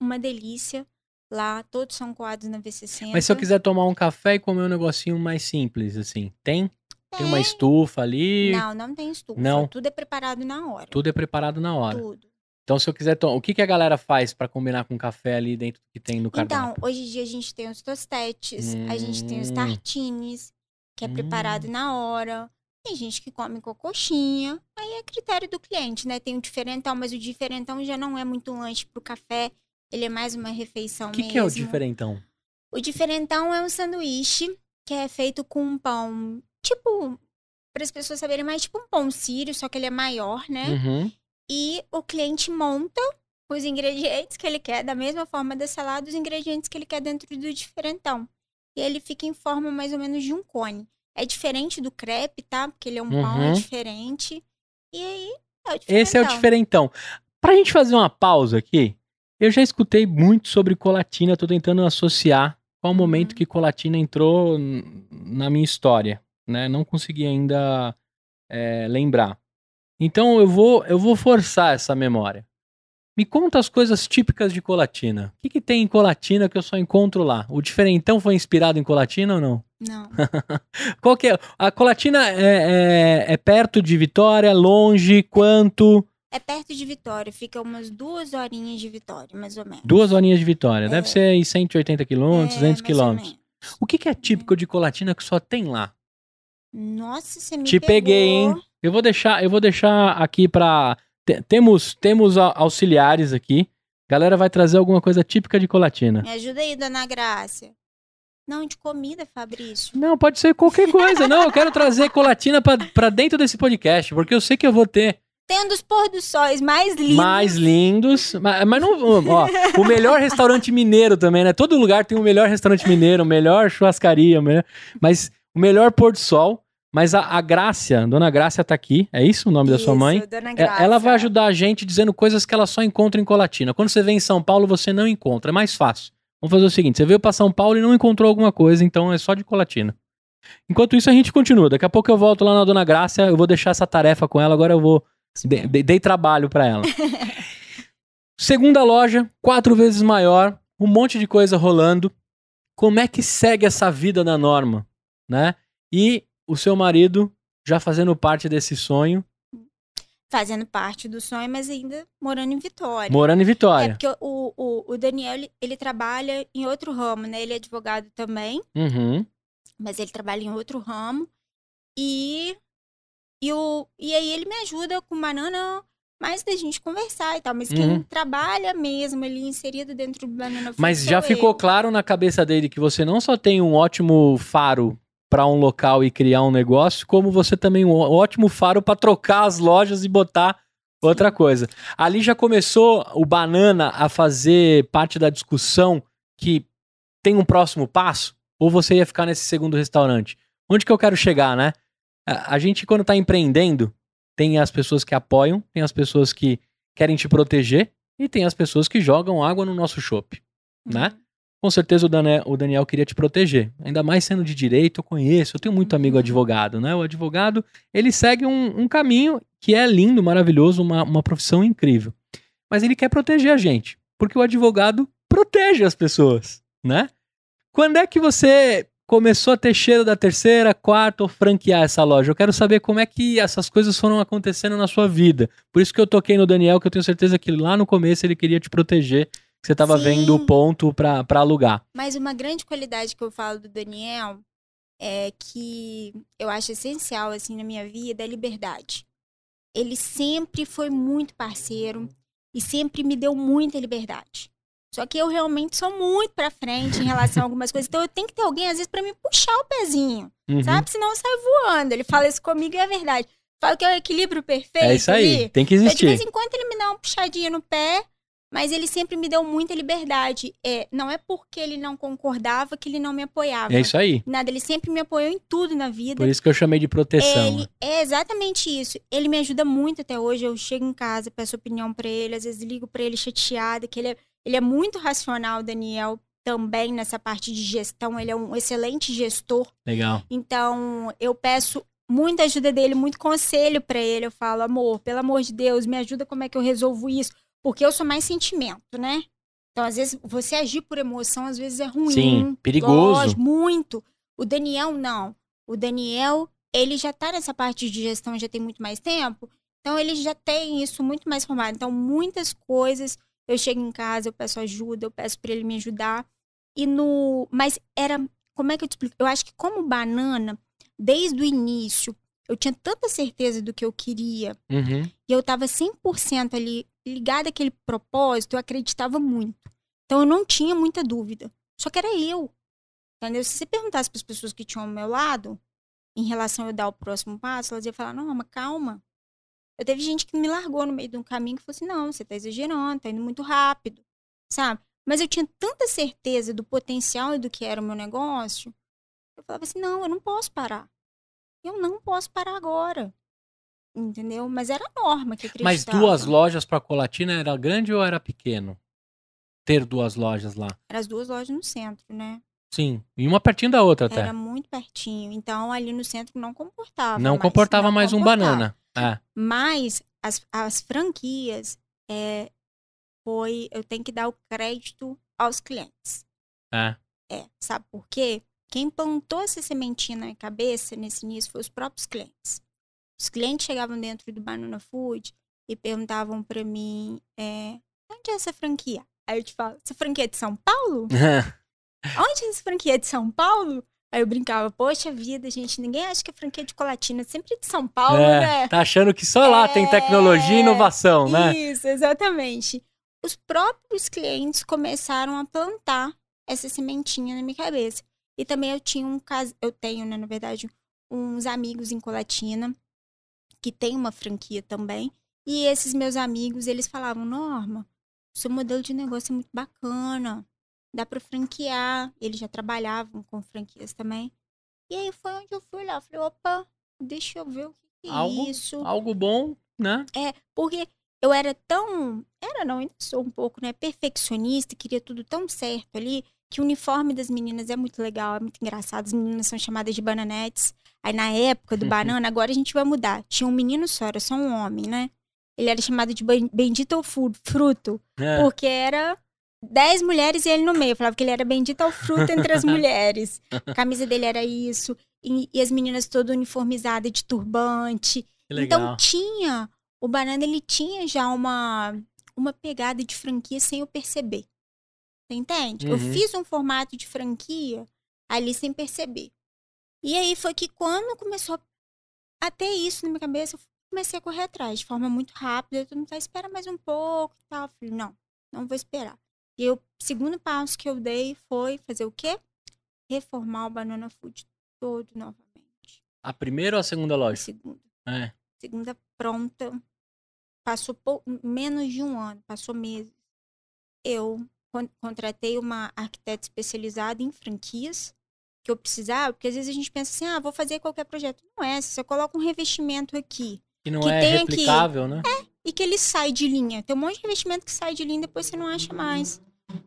uma delícia lá, todos são coados na VC Mas se eu quiser tomar um café e comer um negocinho mais simples, assim, tem? Tem, tem uma estufa ali? Não, não tem estufa. Não. Tudo é preparado na hora. Tudo é preparado na hora. Tudo. Então, se eu quiser tomar, o que, que a galera faz para combinar com café ali dentro que tem no cardápio? Então, hoje em dia a gente tem os tostetes, hum. a gente tem os hum. tartines, que é hum. preparado na hora. Tem gente que come com coxinha. Aí é critério do cliente, né? Tem o diferentão, mas o diferentão já não é muito lanche pro café. Ele é mais uma refeição O que, que é o diferentão? O diferentão é um sanduíche que é feito com um pão, tipo, para as pessoas saberem mais, tipo um pão sírio, só que ele é maior, né? Uhum. E o cliente monta os ingredientes que ele quer, da mesma forma da salada, os ingredientes que ele quer dentro do diferentão. E ele fica em forma mais ou menos de um cone. É diferente do crepe, tá? Porque ele é um uhum. pão é uhum. diferente. E aí, é o diferentão. Esse é o diferentão. Pra gente fazer uma pausa aqui, eu já escutei muito sobre colatina, tô tentando associar qual momento hum. que colatina entrou na minha história, né? Não consegui ainda é, lembrar. Então eu vou, eu vou forçar essa memória. Me conta as coisas típicas de colatina. O que, que, tem em colatina que eu só encontro lá? O diferentão foi inspirado em colatina ou não? Não. *laughs* Qual que é? A colatina é, é, é perto de Vitória, longe, quanto? É perto de Vitória, fica umas duas horinhas de Vitória, mais ou menos. Duas horinhas de Vitória, é. deve ser 180 quilômetros, é, 200 quilômetros. O que, que, é típico de Colatina que só tem lá? Nossa, você me Te pegou. peguei, hein? Eu vou deixar, eu vou deixar aqui para temos temos auxiliares aqui. Galera vai trazer alguma coisa típica de Colatina. Me ajuda aí, dona Graça. Não, de comida, Fabrício. Não, pode ser qualquer coisa. Não, eu quero trazer colatina para dentro desse podcast, porque eu sei que eu vou ter tendo os pôr do sóis mais lindos. Mais lindos. Mas, mas não. Ó, o melhor restaurante mineiro também, né? Todo lugar tem o melhor restaurante mineiro, o melhor churrascaria, o melhor, mas o melhor pôr do sol. Mas a, a Grácia, Dona Grácia tá aqui, é isso o nome isso, da sua mãe? Dona é, Grácia. Ela vai ajudar a gente dizendo coisas que ela só encontra em Colatina. Quando você vem em São Paulo, você não encontra, é mais fácil. Vamos fazer o seguinte: você veio para São Paulo e não encontrou alguma coisa, então é só de Colatina. Enquanto isso, a gente continua. Daqui a pouco eu volto lá na Dona Grácia, eu vou deixar essa tarefa com ela, agora eu vou dei trabalho para ela. *laughs* Segunda loja, quatro vezes maior, um monte de coisa rolando. Como é que segue essa vida na norma, né? E o seu marido já fazendo parte desse sonho, fazendo parte do sonho, mas ainda morando em Vitória. Morando em Vitória. É porque o, o, o Daniel, ele, ele, trabalha em outro ramo, né? Ele é advogado também. Uhum. Mas ele trabalha em outro ramo. E e, o, e aí ele me ajuda com banana mais da gente conversar e tal. Mas quem uhum. trabalha mesmo ali inserido dentro do banana Mas já ficou claro na cabeça dele que você não só tem um ótimo faro para um local e criar um negócio, como você também um ótimo faro para trocar as lojas e botar outra coisa. Ali já começou o banana a fazer parte da discussão que tem um próximo passo ou você ia ficar nesse segundo restaurante? Onde que eu quero chegar, né? A, gente, quando está empreendendo, tem as pessoas que apoiam, tem as pessoas que querem te proteger e tem as pessoas que jogam água no nosso chopp, uhum. né? Com certeza o Daniel, o Daniel queria te proteger, ainda mais sendo de direito, eu conheço, eu tenho muito amigo uhum. advogado, né? O advogado, ele segue um, um caminho que é lindo, maravilhoso, uma, uma profissão incrível. Mas ele quer proteger a gente, porque o advogado protege as pessoas, né? Quando é que você começou a ter cheiro da terceira, quarta ou franquear essa loja. Eu quero saber como é que essas coisas foram acontecendo na sua vida. Por isso que eu toquei no Daniel, que eu tenho certeza que lá no começo ele queria te proteger, que você estava vendo o ponto para alugar. Mas uma grande qualidade que eu falo do Daniel é que eu acho essencial assim na minha vida é a liberdade. Ele sempre foi muito parceiro e sempre me deu muita liberdade. Só que eu realmente sou muito pra frente em relação a algumas coisas. Então eu tenho que ter alguém, às vezes, pra me puxar o pezinho. Uhum. Sabe? Senão sai voando. Ele fala isso comigo e é verdade. Fala que é o equilíbrio perfeito. É isso aí, tem que existir. de vez em quando ele me dá uma puxadinha no pé, mas ele sempre me deu muita liberdade. É, não é porque ele não concordava que ele não me apoiava. É isso aí. Nada, ele sempre me apoiou em tudo na vida. Por isso que eu chamei de proteção. Ele, é exatamente isso. Ele me ajuda muito até hoje. Eu chego em casa, peço opinião para ele, às vezes ligo para ele chateada, que ele é ele é muito racional, Daniel, também nessa parte de gestão. Ele é um excelente gestor. Legal. Então, eu peço muita ajuda dele, muito conselho para ele. Eu falo, amor, pelo amor de Deus, me ajuda como é que eu resolvo isso. Porque eu sou mais sentimento, né? Então, às vezes, você agir por emoção, às vezes é ruim. Sim, perigoso. Gosto, muito. O Daniel, não. O Daniel, ele já tá nessa parte de gestão, já tem muito mais tempo. Então, ele já tem isso muito mais formado. Então, muitas coisas eu chego em casa, eu peço ajuda, eu peço para ele me ajudar. E no. Mas era. Como é que eu te explico? Eu acho que como banana, desde o início, eu tinha tanta certeza do que eu queria. Uhum. E eu tava 100% ali ligada àquele propósito, eu acreditava muito. Então eu não tinha muita dúvida. Só que era eu. Entendeu? Se você perguntasse para as pessoas que tinham ao meu lado, em relação a eu dar o próximo passo, elas iam falar: não, mas calma. Eu teve gente que me largou no meio de um caminho que falou assim: não, você está exagerando, está indo muito rápido, sabe? Mas eu tinha tanta certeza do potencial e do que era o meu negócio, eu falava assim: não, eu não posso parar. Eu não posso parar agora. Entendeu? Mas era a norma que acreditava. Mas duas lojas para Colatina era grande ou era pequeno? Ter duas lojas lá? Era as duas lojas no centro, né? Sim, e uma pertinho da outra até. Era muito pertinho, então ali no centro não comportava. Não mais, comportava não mais comportava. um banana. É. Mas as, as franquias é, foi. Eu tenho que dar o crédito aos clientes. É. É, sabe por quê? Quem plantou essa sementinha na cabeça nesse início foi os próprios clientes. Os clientes chegavam dentro do Banana Food e perguntavam para mim: é, onde é essa franquia? Aí eu te falo: essa franquia é de São Paulo? *laughs* Onde essa franquia? É de São Paulo? Aí eu brincava, poxa vida, gente, ninguém acha que a é franquia de Colatina é sempre de São Paulo, é, né? Tá achando que só lá é... tem tecnologia e inovação, né? Isso, exatamente. Os próprios clientes começaram a plantar essa sementinha na minha cabeça. E também eu tinha um caso, eu tenho, né, na verdade, uns amigos em Colatina que tem uma franquia também. E esses meus amigos, eles falavam, Norma, seu modelo de negócio é muito bacana dá para franquear. Eles já trabalhavam com franquias também. E aí foi onde eu fui lá. Eu falei, opa, deixa eu ver o que é algo, isso. Algo bom, né? É, porque eu era tão. Era não, ainda sou um pouco, né? Perfeccionista, queria tudo tão certo ali. Que o uniforme das meninas é muito legal, é muito engraçado. As meninas são chamadas de bananetes. Aí na época do uhum. *laughs* banana, agora a gente vai mudar. Tinha um menino só, era só um homem, né? Ele era chamado de bendito ou fruto, é. porque era dez mulheres e ele no meio. Eu falava que ele era bendito ao fruto entre as *laughs* mulheres. A camisa dele era isso. E, e as meninas todas uniformizadas de turbante. Então tinha. O Banana ele tinha já uma, uma pegada de franquia sem eu perceber. Você entende? Uhum. Eu fiz um formato de franquia ali sem perceber. E aí foi que quando começou a ter isso na minha cabeça, eu comecei a correr atrás de forma muito rápida. Todo mundo tá, espera mais um pouco e tal. Eu falei, não, não vou esperar. E o segundo passo que eu dei foi fazer o quê? Reformar o Banana Food todo novamente. A primeira ou a segunda loja? A segunda. É. Segunda pronta. Passou pou... menos de um ano, passou meses. Eu contratei uma arquiteta especializada em franquias que eu precisava, porque às vezes a gente pensa assim, ah, vou fazer qualquer projeto. Não é, se você coloca um revestimento aqui. Que não que é replicável, aqui, né? É, e que ele sai de linha. Tem um monte de revestimento que sai de linha depois você não acha mais.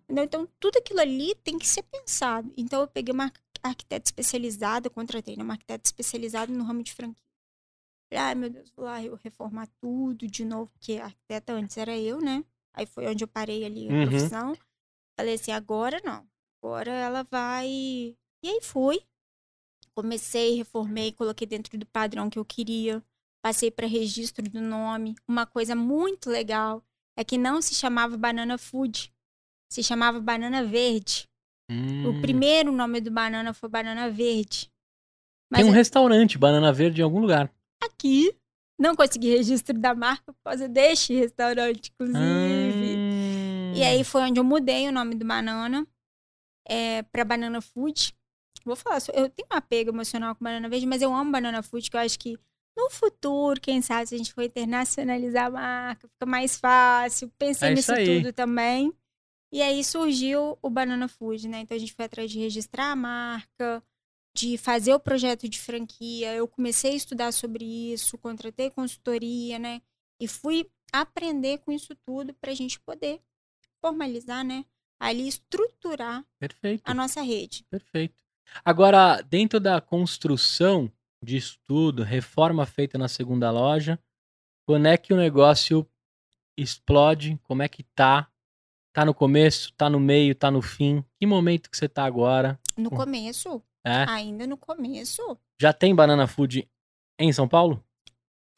Entendeu? Então, tudo aquilo ali tem que ser pensado. Então, eu peguei uma arquiteta especializada, contratei né? uma arquiteta especializada no ramo de franquia. Ai, meu Deus, vou lá eu reformar tudo de novo, porque a arquiteta antes era eu, né? Aí foi onde eu parei ali a uhum. profissão. Falei assim, agora não. Agora ela vai. E aí foi. Comecei, reformei, coloquei dentro do padrão que eu queria. Passei para registro do nome. Uma coisa muito legal é que não se chamava Banana Food se chamava Banana Verde. Hum. O primeiro nome do banana foi Banana Verde. Mas Tem um é... restaurante Banana Verde em algum lugar. Aqui. Não consegui registro da marca por causa deste restaurante, inclusive. Hum. E aí hum. foi onde eu mudei o nome do banana é, para Banana Food. Vou falar, eu tenho um apego emocional com Banana Verde, mas eu amo Banana Food, que eu acho que no futuro, quem sabe, se a gente for internacionalizar a marca, fica mais fácil. Pensei é nisso aí. tudo também. E aí surgiu o Banana Food, né? Então a gente foi atrás de registrar a marca, de fazer o projeto de franquia. Eu comecei a estudar sobre isso, contratei consultoria, né? E fui aprender com isso tudo para a gente poder formalizar, né? Ali estruturar Perfeito. a nossa rede. Perfeito. Agora, dentro da construção de estudo, reforma feita na segunda loja, quando é que o negócio explode? Como é que tá? Tá no começo, tá no meio, tá no fim? Que momento que você tá agora? No começo. É? Ainda no começo. Já tem Banana Food em São Paulo?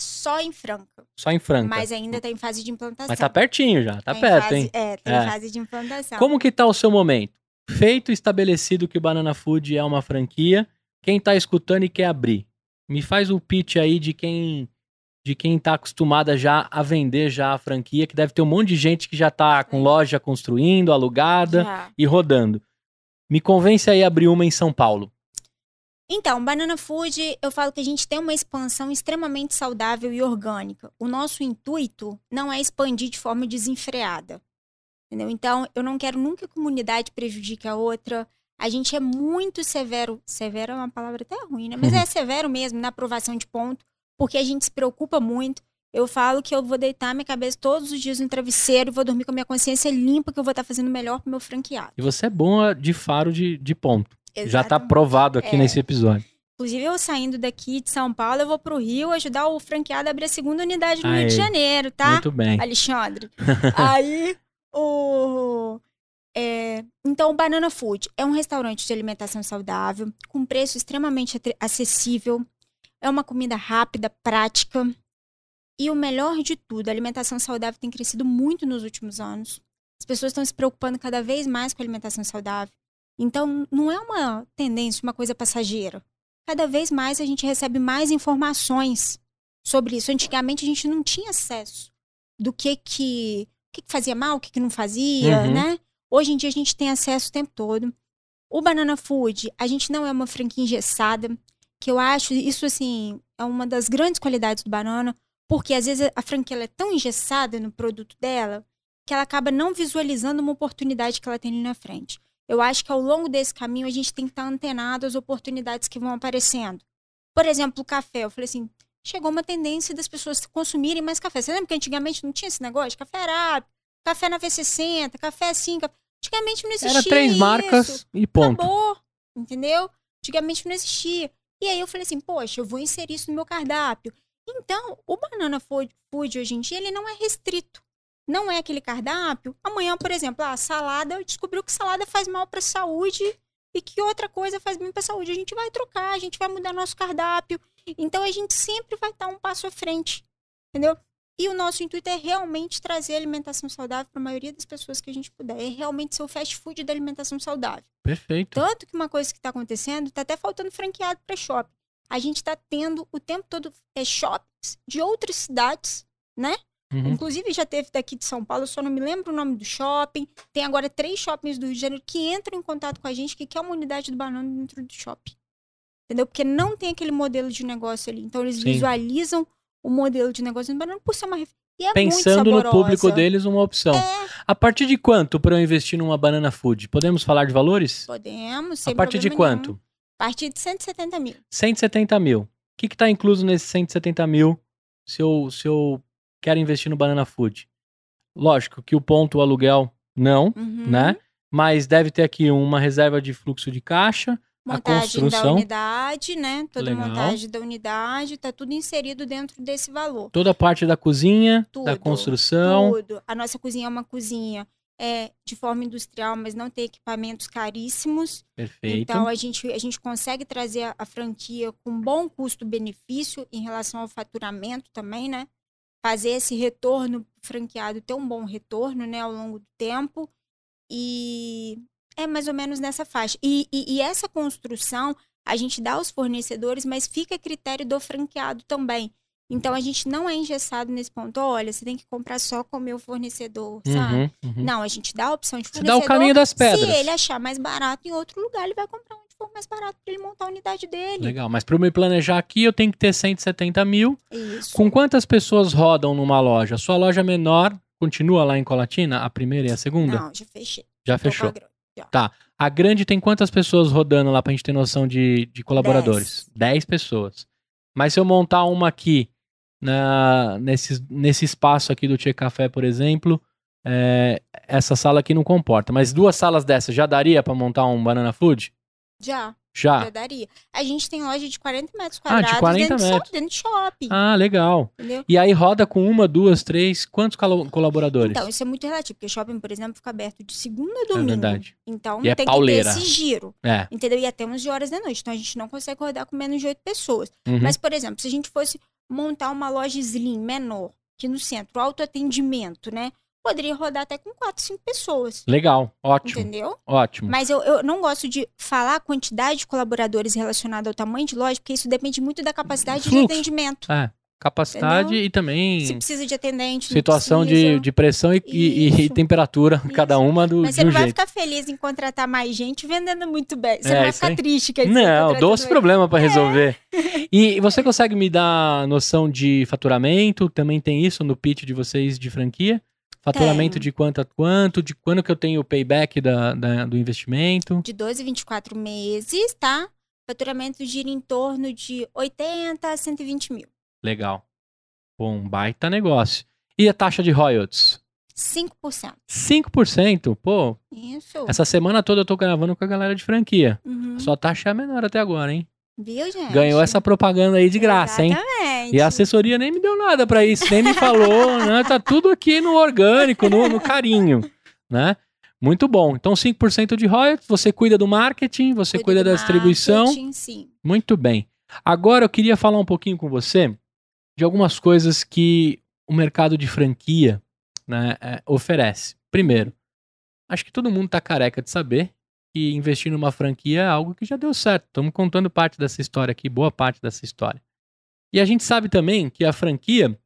Só em Franca. Só em Franca. Mas ainda tá em fase de implantação. Mas tá pertinho já, tá, tá perto, fase, hein? É, tá é. em fase de implantação. Como que tá o seu momento? Feito estabelecido que o Banana Food é uma franquia, quem tá escutando e quer abrir, me faz o um pitch aí de quem de quem está acostumada já a vender já a franquia, que deve ter um monte de gente que já está com é. loja construindo, alugada já. e rodando. Me convence aí a abrir uma em São Paulo. Então, Banana Food, eu falo que a gente tem uma expansão extremamente saudável e orgânica. O nosso intuito não é expandir de forma desenfreada. Entendeu? Então, eu não quero nunca que a comunidade prejudique a outra. A gente é muito severo. Severo é uma palavra até ruim, né? Mas *laughs* é severo mesmo na aprovação de ponto porque a gente se preocupa muito. Eu falo que eu vou deitar minha cabeça todos os dias no travesseiro, vou dormir com a minha consciência limpa, que eu vou estar fazendo melhor pro meu franqueado. E você é boa de faro de, de ponto. Tá Exatamente. Já está provado aqui é. nesse episódio. Inclusive, eu saindo daqui de São Paulo, eu vou pro Rio ajudar o franqueado a abrir a segunda unidade no Aê. Rio de Janeiro, tá? Muito bem. Alexandre. *laughs* Aí, o. É... então, o Banana Food é um restaurante de alimentação saudável, com preço extremamente acessível, é uma comida rápida, prática. E o melhor de tudo, a alimentação saudável tem crescido muito nos últimos anos. As pessoas estão se preocupando cada vez mais com a alimentação saudável. Então, não é uma tendência, uma coisa passageira. Cada vez mais a gente recebe mais informações sobre isso. Antigamente a gente não tinha acesso do que que, que, que fazia mal, o que, que não fazia, uhum. né? Hoje em dia a gente tem acesso o tempo todo. O Banana Food, a gente não é uma franquia engessada que eu acho isso assim é uma das grandes qualidades do Banana, porque às vezes a franquia é tão engessada no produto dela que ela acaba não visualizando uma oportunidade que ela tem ali na frente. Eu acho que ao longo desse caminho a gente tem que estar antenado às oportunidades que vão aparecendo. Por exemplo, o café. Eu falei assim, chegou uma tendência das pessoas consumirem mais café. Você lembra que antigamente não tinha esse negócio? Café arábica, café na V60, café assim. Café... Antigamente não existia. Era três isso. marcas e ponto. Acabou, entendeu? Antigamente não existia. E aí eu falei assim, poxa, eu vou inserir isso no meu cardápio. Então, o Banana Food hoje em dia, ele não é restrito. Não é aquele cardápio. Amanhã, por exemplo, a ah, salada, descobriu que salada faz mal para a saúde e que outra coisa faz bem para a saúde. A gente vai trocar, a gente vai mudar nosso cardápio. Então, a gente sempre vai estar um passo à frente, entendeu? E o nosso intuito é realmente trazer alimentação saudável para a maioria das pessoas que a gente puder. É realmente ser o fast food da alimentação saudável. Perfeito. Tanto que uma coisa que está acontecendo, está até faltando franqueado para shopping. A gente está tendo o tempo todo é, shoppings de outras cidades, né? Uhum. Inclusive já teve daqui de São Paulo, só não me lembro o nome do shopping. Tem agora três shoppings do Rio de Janeiro que entram em contato com a gente, que quer uma unidade do banana dentro do shopping. Entendeu? Porque não tem aquele modelo de negócio ali. Então eles Sim. visualizam o modelo de negócio do banana por ser uma e é Pensando no público deles, uma opção. É. A partir de quanto para eu investir numa banana food? Podemos falar de valores? Podemos. Sem a partir de quanto? Nenhum. A partir de 170 mil. 170 mil. O que está incluso nesses 170 mil se eu, se eu quero investir no Banana Food? Lógico que o ponto, o aluguel, não, uhum. né? Mas deve ter aqui uma reserva de fluxo de caixa, montagem da unidade, né? Toda legal. montagem da unidade, tá tudo inserido dentro desse valor. Toda a parte da cozinha, tudo, da construção. Tudo. A nossa cozinha é uma cozinha é, de forma industrial, mas não tem equipamentos caríssimos. Perfeito. Então a gente, a gente consegue trazer a, a franquia com bom custo-benefício em relação ao faturamento também, né? Fazer esse retorno franqueado ter um bom retorno, né, ao longo do tempo. E é mais ou menos nessa faixa. E, e, e essa construção a gente dá aos fornecedores, mas fica a critério do franqueado também. Então a gente não é engessado nesse ponto. Olha, você tem que comprar só com o meu fornecedor, uhum, sabe? Uhum, uhum. Não, a gente dá a opção de fornecedor. Você dá o caminho das pedras. Se ele achar mais barato em outro lugar, ele vai comprar onde for mais barato para ele montar a unidade dele. Legal, mas para eu me planejar aqui, eu tenho que ter 170 mil. Isso. Com quantas pessoas rodam numa loja? Sua loja menor continua lá em Colatina, a primeira e a segunda? Não, já fechei. Já fechou. Tá. A grande tem quantas pessoas rodando lá pra gente ter noção de, de colaboradores? Dez. Dez pessoas. Mas se eu montar uma aqui, na, nesse, nesse espaço aqui do Tchê Café, por exemplo, é, essa sala aqui não comporta. Mas duas salas dessas já daria para montar um Banana Food? Já. Já. daria A gente tem loja de 40 metros quadrados ah, de 40 dentro, metros. Só, dentro de shopping. Ah, legal. Entendeu? E aí roda com uma, duas, três, quantos colaboradores? Então, isso é muito relativo, porque o shopping, por exemplo, fica aberto de segunda a é domingo. É verdade. Então, e é tem é que ter esse giro. É. Entendeu? E é até 11 horas da noite. Então, a gente não consegue rodar com menos de oito pessoas. Uhum. Mas, por exemplo, se a gente fosse montar uma loja slim menor, que no centro, autoatendimento, né? poderia rodar até com quatro, cinco pessoas. Legal, ótimo. Entendeu? Ótimo. Mas eu, eu não gosto de falar a quantidade de colaboradores relacionada ao tamanho de loja, porque isso depende muito da capacidade Fluxo. de atendimento. É. Capacidade entendeu? e também. Se precisa de atendente. Situação de, de pressão e, e, e temperatura, isso. cada uma do. Mas você um vai jeito. ficar feliz em contratar mais gente vendendo muito bem. Você é, não vai ficar aí. triste. dizer. não, doce problema para é. resolver. É. *laughs* E você consegue me dar noção de faturamento? Também tem isso no pitch de vocês de franquia? Faturamento Tem. É. de quanto a quanto? De quando que eu tenho o payback da, da, do investimento? De 12 a 24 meses, tá? Faturamento gira em torno de 80 a 120 mil. Legal. Pô, um baita negócio. E a taxa de royalties? 5%. 5%? Pô. Isso. Essa semana toda eu tô gravando com a galera de franquia. Uhum. sua taxa é menor até agora, hein? Viu, gente? Ganhou essa propaganda aí de graça, Exatamente. hein? E a assessoria nem me deu nada para isso, nem me falou, *laughs* né? Tá tudo aqui no orgânico, no, no carinho, né? Muito bom. Então, 5% de royalties, você cuida do marketing, você cuida da distribuição. Sim. Muito bem. Agora eu queria falar um pouquinho com você de algumas coisas que o mercado de franquia né, é, oferece. Primeiro, acho que todo mundo tá careca de saber que investir numa franquia é algo que já deu certo. Estamos contando parte dessa história aqui, boa parte dessa história. E a gente sabe também que a franquia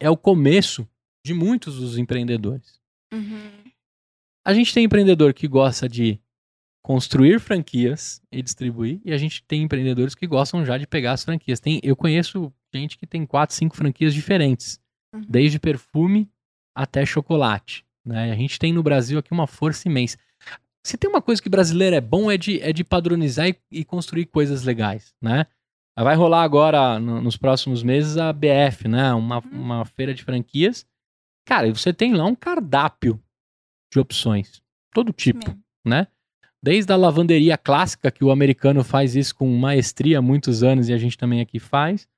é o começo de muitos dos empreendedores. Uhum. A gente tem empreendedor que gosta de construir franquias e distribuir, e a gente tem empreendedores que gostam já de pegar as franquias. Tem, eu conheço gente que tem quatro, cinco franquias diferentes, uhum. desde perfume até chocolate. Né? A gente tem no Brasil aqui uma força imensa. Se tem uma coisa que brasileiro é bom é de, é de padronizar e, e construir coisas legais, né? Vai rolar agora, no, nos próximos meses, a BF, né? Uma, uhum. uma feira de franquias. Cara, você tem lá um cardápio de opções. Todo tipo, né? Desde a lavanderia clássica, que o americano faz isso com maestria há muitos anos e a gente também aqui faz,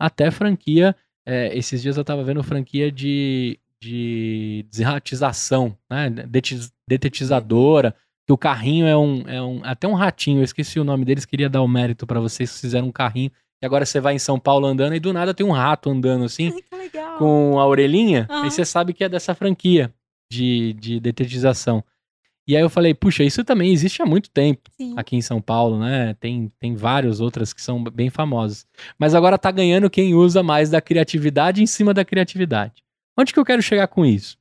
até franquia. É, esses dias eu estava vendo franquia de, de desratização, né? detetizadora que o carrinho é um, é um. Até um ratinho, eu esqueci o nome deles, queria dar o mérito para vocês que fizeram um carrinho. E agora você vai em São Paulo andando e do nada tem um rato andando assim, Ai, com a orelhinha. Uhum. Aí você sabe que é dessa franquia de, de detetização. E aí eu falei, puxa, isso também existe há muito tempo Sim. aqui em São Paulo, né? Tem, tem várias outras que são bem famosas. Mas agora tá ganhando quem usa mais da criatividade em cima da criatividade. Onde que eu quero chegar com isso?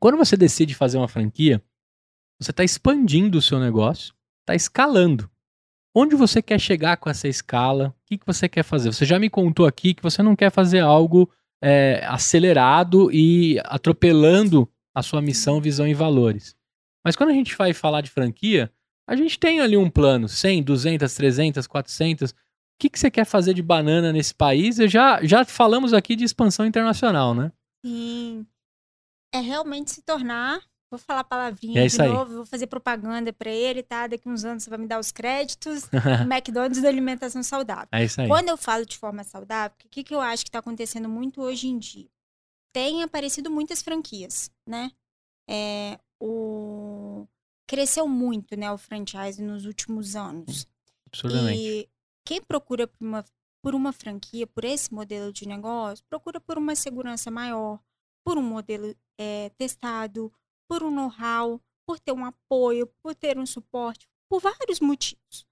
Quando você decide fazer uma franquia, você está expandindo o seu negócio, está escalando. Onde você quer chegar com essa escala? O que, que você quer fazer? Você já me contou aqui que você não quer fazer algo é, acelerado e atropelando a sua missão, visão e valores. Mas quando a gente vai falar de franquia, a gente tem ali um plano, 100, 200, 300, 400. O que, que você quer fazer de banana nesse país? Eu já, já falamos aqui de expansão internacional, né? Sim. É realmente se tornar vou falar palavrinha é de novo, vou fazer propaganda para ele, tá? Daqui uns anos você vai me dar os créditos. *laughs* McDonald's da alimentação saudável. É isso aí. Quando eu falo de forma saudável, o que, que eu acho que está acontecendo muito hoje em dia? Tem aparecido muitas franquias, né? É, o... Cresceu muito, né, o franchise nos últimos anos. Absolutamente. E quem procura por uma, por uma franquia, por esse modelo de negócio, procura por uma segurança maior, por um modelo é, testado, por um know-how, por ter um apoio, por ter um suporte, por vários motivos,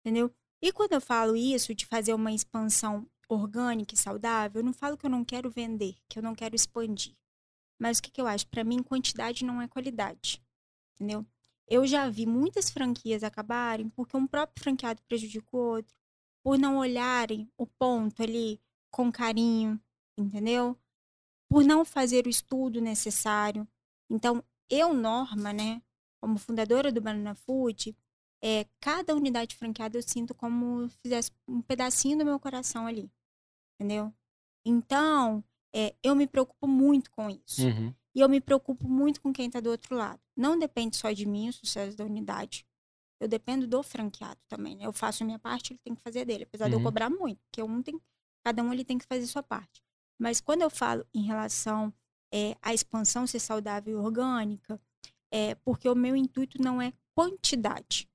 entendeu? E quando eu falo isso de fazer uma expansão orgânica e saudável, eu não falo que eu não quero vender, que eu não quero expandir. Mas o que, que eu acho? Para mim, quantidade não é qualidade, entendeu? Eu já vi muitas franquias acabarem porque um próprio franqueado prejudica o outro, por não olharem o ponto ali com carinho, entendeu? Por não fazer o estudo necessário. Então, eu, Norma, né, como fundadora do Banana Food, é, cada unidade franqueada eu sinto como se fizesse um pedacinho do meu coração ali, entendeu? Então, é, eu me preocupo muito com isso. Uhum. E eu me preocupo muito com quem está do outro lado. Não depende só de mim o sucesso da unidade. Eu dependo do franqueado também, né? Eu faço a minha parte, ele tem que fazer dele. Apesar uhum. de eu uhum. cobrar muito, porque um tem, cada um ele tem que fazer a sua parte. Mas quando eu falo em relação é, a expansão ser saudável e orgânica, é, porque o meu intuito não é quantidade,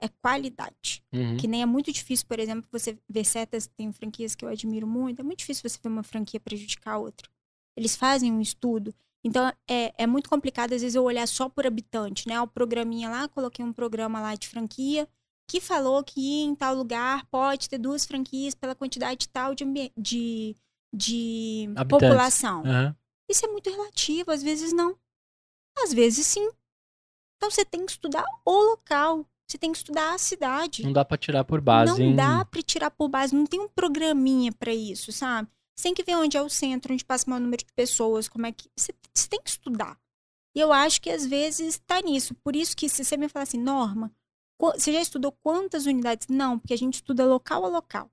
é qualidade. Uhum. Que nem é muito difícil, por exemplo, você ver certas, tem franquias que eu admiro muito, é muito difícil você ver uma franquia prejudicar a outra. Eles fazem um estudo. Então, é, é muito complicado, às vezes, eu olhar só por habitante, né? O programinha lá, coloquei um programa lá de franquia, que falou que em tal lugar pode ter duas franquias pela quantidade tal de, de, de população. Uhum. Isso é muito relativo, às vezes não. Às vezes sim. Então você tem que estudar o local, você tem que estudar a cidade. Não dá para tirar por base. Não hein? dá para tirar por base, não tem um programinha para isso, sabe? Você tem que ver onde é o centro, onde passa o maior número de pessoas, como é que. Você, você tem que estudar. E eu acho que às vezes está nisso. Por isso que se você me falar assim, Norma, você já estudou quantas unidades? Não, porque a gente estuda local a local.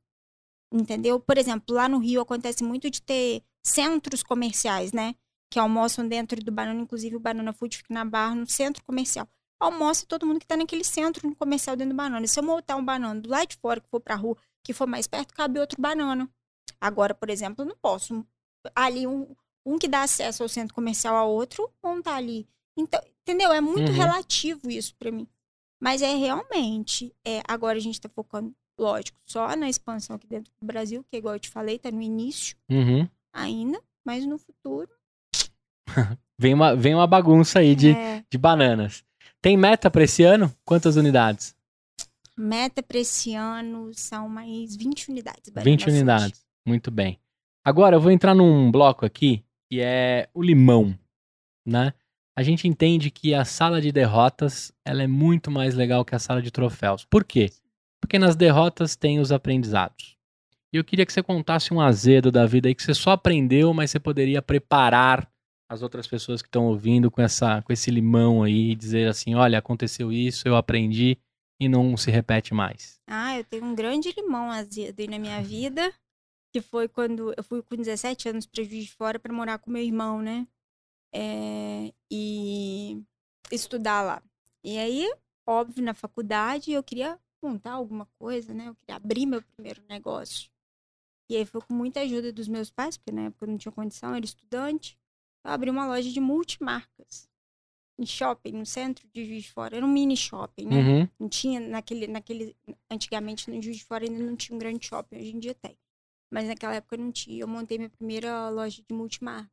Entendeu? Por exemplo, lá no Rio acontece muito de ter centros comerciais, né? Que almoçam dentro do Banana, inclusive o Banana Food fica na barra, no centro comercial. Almoça todo mundo que está naquele centro comercial dentro do Banana. Se eu montar um banana do lado de fora, que for para rua, que for mais perto, cabe outro banana. Agora, por exemplo, eu não posso. Ali, um, um que dá acesso ao centro comercial a outro, um tá ali. Então, entendeu? É muito uhum. relativo isso para mim. Mas é realmente. É, agora a gente está focando, lógico, só na expansão aqui dentro do Brasil, que é igual eu te falei, está no início. Uhum ainda, mas no futuro. *laughs* vem, uma, vem uma bagunça aí de, é. de bananas. Tem meta para esse ano? Quantas unidades? Meta para esse ano são mais 20 unidades. 20 unidades, muito bem. Agora eu vou entrar num bloco aqui que é o limão, né? A gente entende que a sala de derrotas ela é muito mais legal que a sala de troféus. Por quê? Porque nas derrotas tem os aprendizados eu queria que você contasse um azedo da vida aí que você só aprendeu, mas você poderia preparar as outras pessoas que estão ouvindo com essa com esse limão aí e dizer assim, olha, aconteceu isso, eu aprendi e não se repete mais. Ah, eu tenho um grande limão azedo aí na minha vida, que foi quando eu fui com 17 anos para vir de Fora para morar com meu irmão, né? É, e estudar lá. E aí, óbvio, na faculdade eu queria montar alguma coisa, né? Eu queria abrir meu primeiro negócio. E aí foi com muita ajuda dos meus pais, porque na época eu não tinha condição, era estudante. Eu abri uma loja de multimarcas. Em shopping, no centro de Juiz de Fora. Era um mini shopping, né? Uhum. Não tinha naquele, naquele... Antigamente, no Juiz de Fora ainda não tinha um grande shopping. Hoje em dia tem. Mas naquela época não tinha. Eu montei minha primeira loja de multimarcas.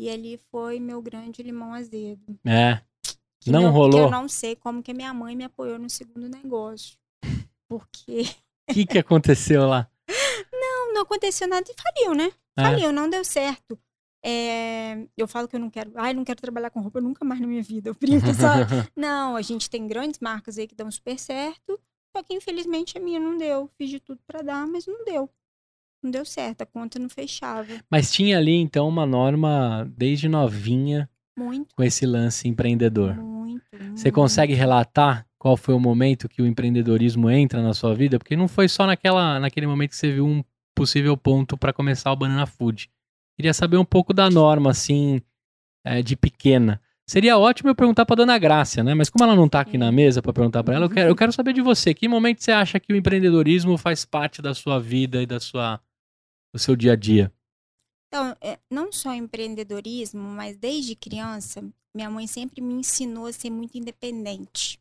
E ali foi meu grande limão azedo. É. não, não rolou. eu não sei como que minha mãe me apoiou no segundo negócio. *laughs* Porque... O que que aconteceu lá? não aconteceu nada e faliu, né? É. Faliu, é. não deu certo. É, eu falo que eu não quero, ai, não quero trabalhar com roupa nunca mais na minha vida, eu brinco, *laughs* não, a gente tem grandes marcas aí que dão super certo, só que infelizmente a minha não deu. Fiz de tudo para dar, mas não deu. Não deu certo, a conta não fechava. Mas tinha ali então uma norma desde novinha muito. com esse lance empreendedor. Muito. muito Você consegue relatar qual foi o momento que o empreendedorismo entra na sua vida? Porque não foi só naquela, naquele momento que você viu um possível ponto para começar o Banana Food. Queria saber um pouco da norma, assim, é, de pequena. Seria ótimo eu perguntar para Dona Graça, né? Mas como ela não está aqui na mesa para perguntar para ela, eu quero, eu uhum. quero saber de você. Que momento você acha que o empreendedorismo faz parte da sua vida e da sua, do seu dia a dia? Então, é, não só empreendedorismo, mas desde criança, minha mãe sempre me ensinou a ser muito independente,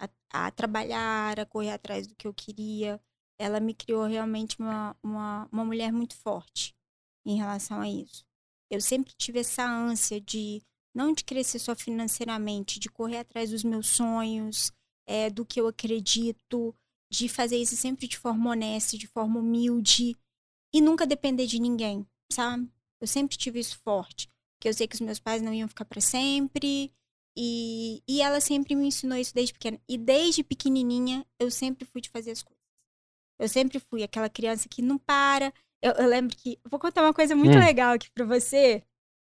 a, a trabalhar, a correr atrás do que eu queria ela me criou realmente uma, uma, uma mulher muito forte em relação a isso. Eu sempre tive essa ânsia de, não de crescer só financeiramente, de correr atrás dos meus sonhos, é, do que eu acredito, de fazer isso sempre de forma honesta, de forma humilde e nunca depender de ninguém, sabe? Eu sempre tive isso forte, porque eu sei que os meus pais não iam ficar para sempre. E, e ela sempre me ensinou isso desde pequena. E desde pequenininha, eu sempre fui de fazer as coisas. Eu sempre fui aquela criança que não para. Eu, eu lembro que. Vou contar uma coisa muito hum. legal aqui pra você.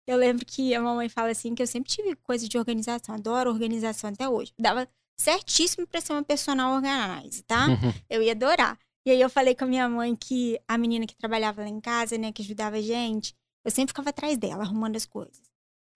Eu lembro que a mamãe fala assim que eu sempre tive coisa de organização, adoro organização até hoje. Dava certíssimo para ser uma personal organizer, tá? Uhum. *laughs* Eu ia adorar. E aí eu falei com a minha mãe que a menina que trabalhava lá em casa, né, que ajudava a gente, eu sempre ficava atrás dela, arrumando as coisas.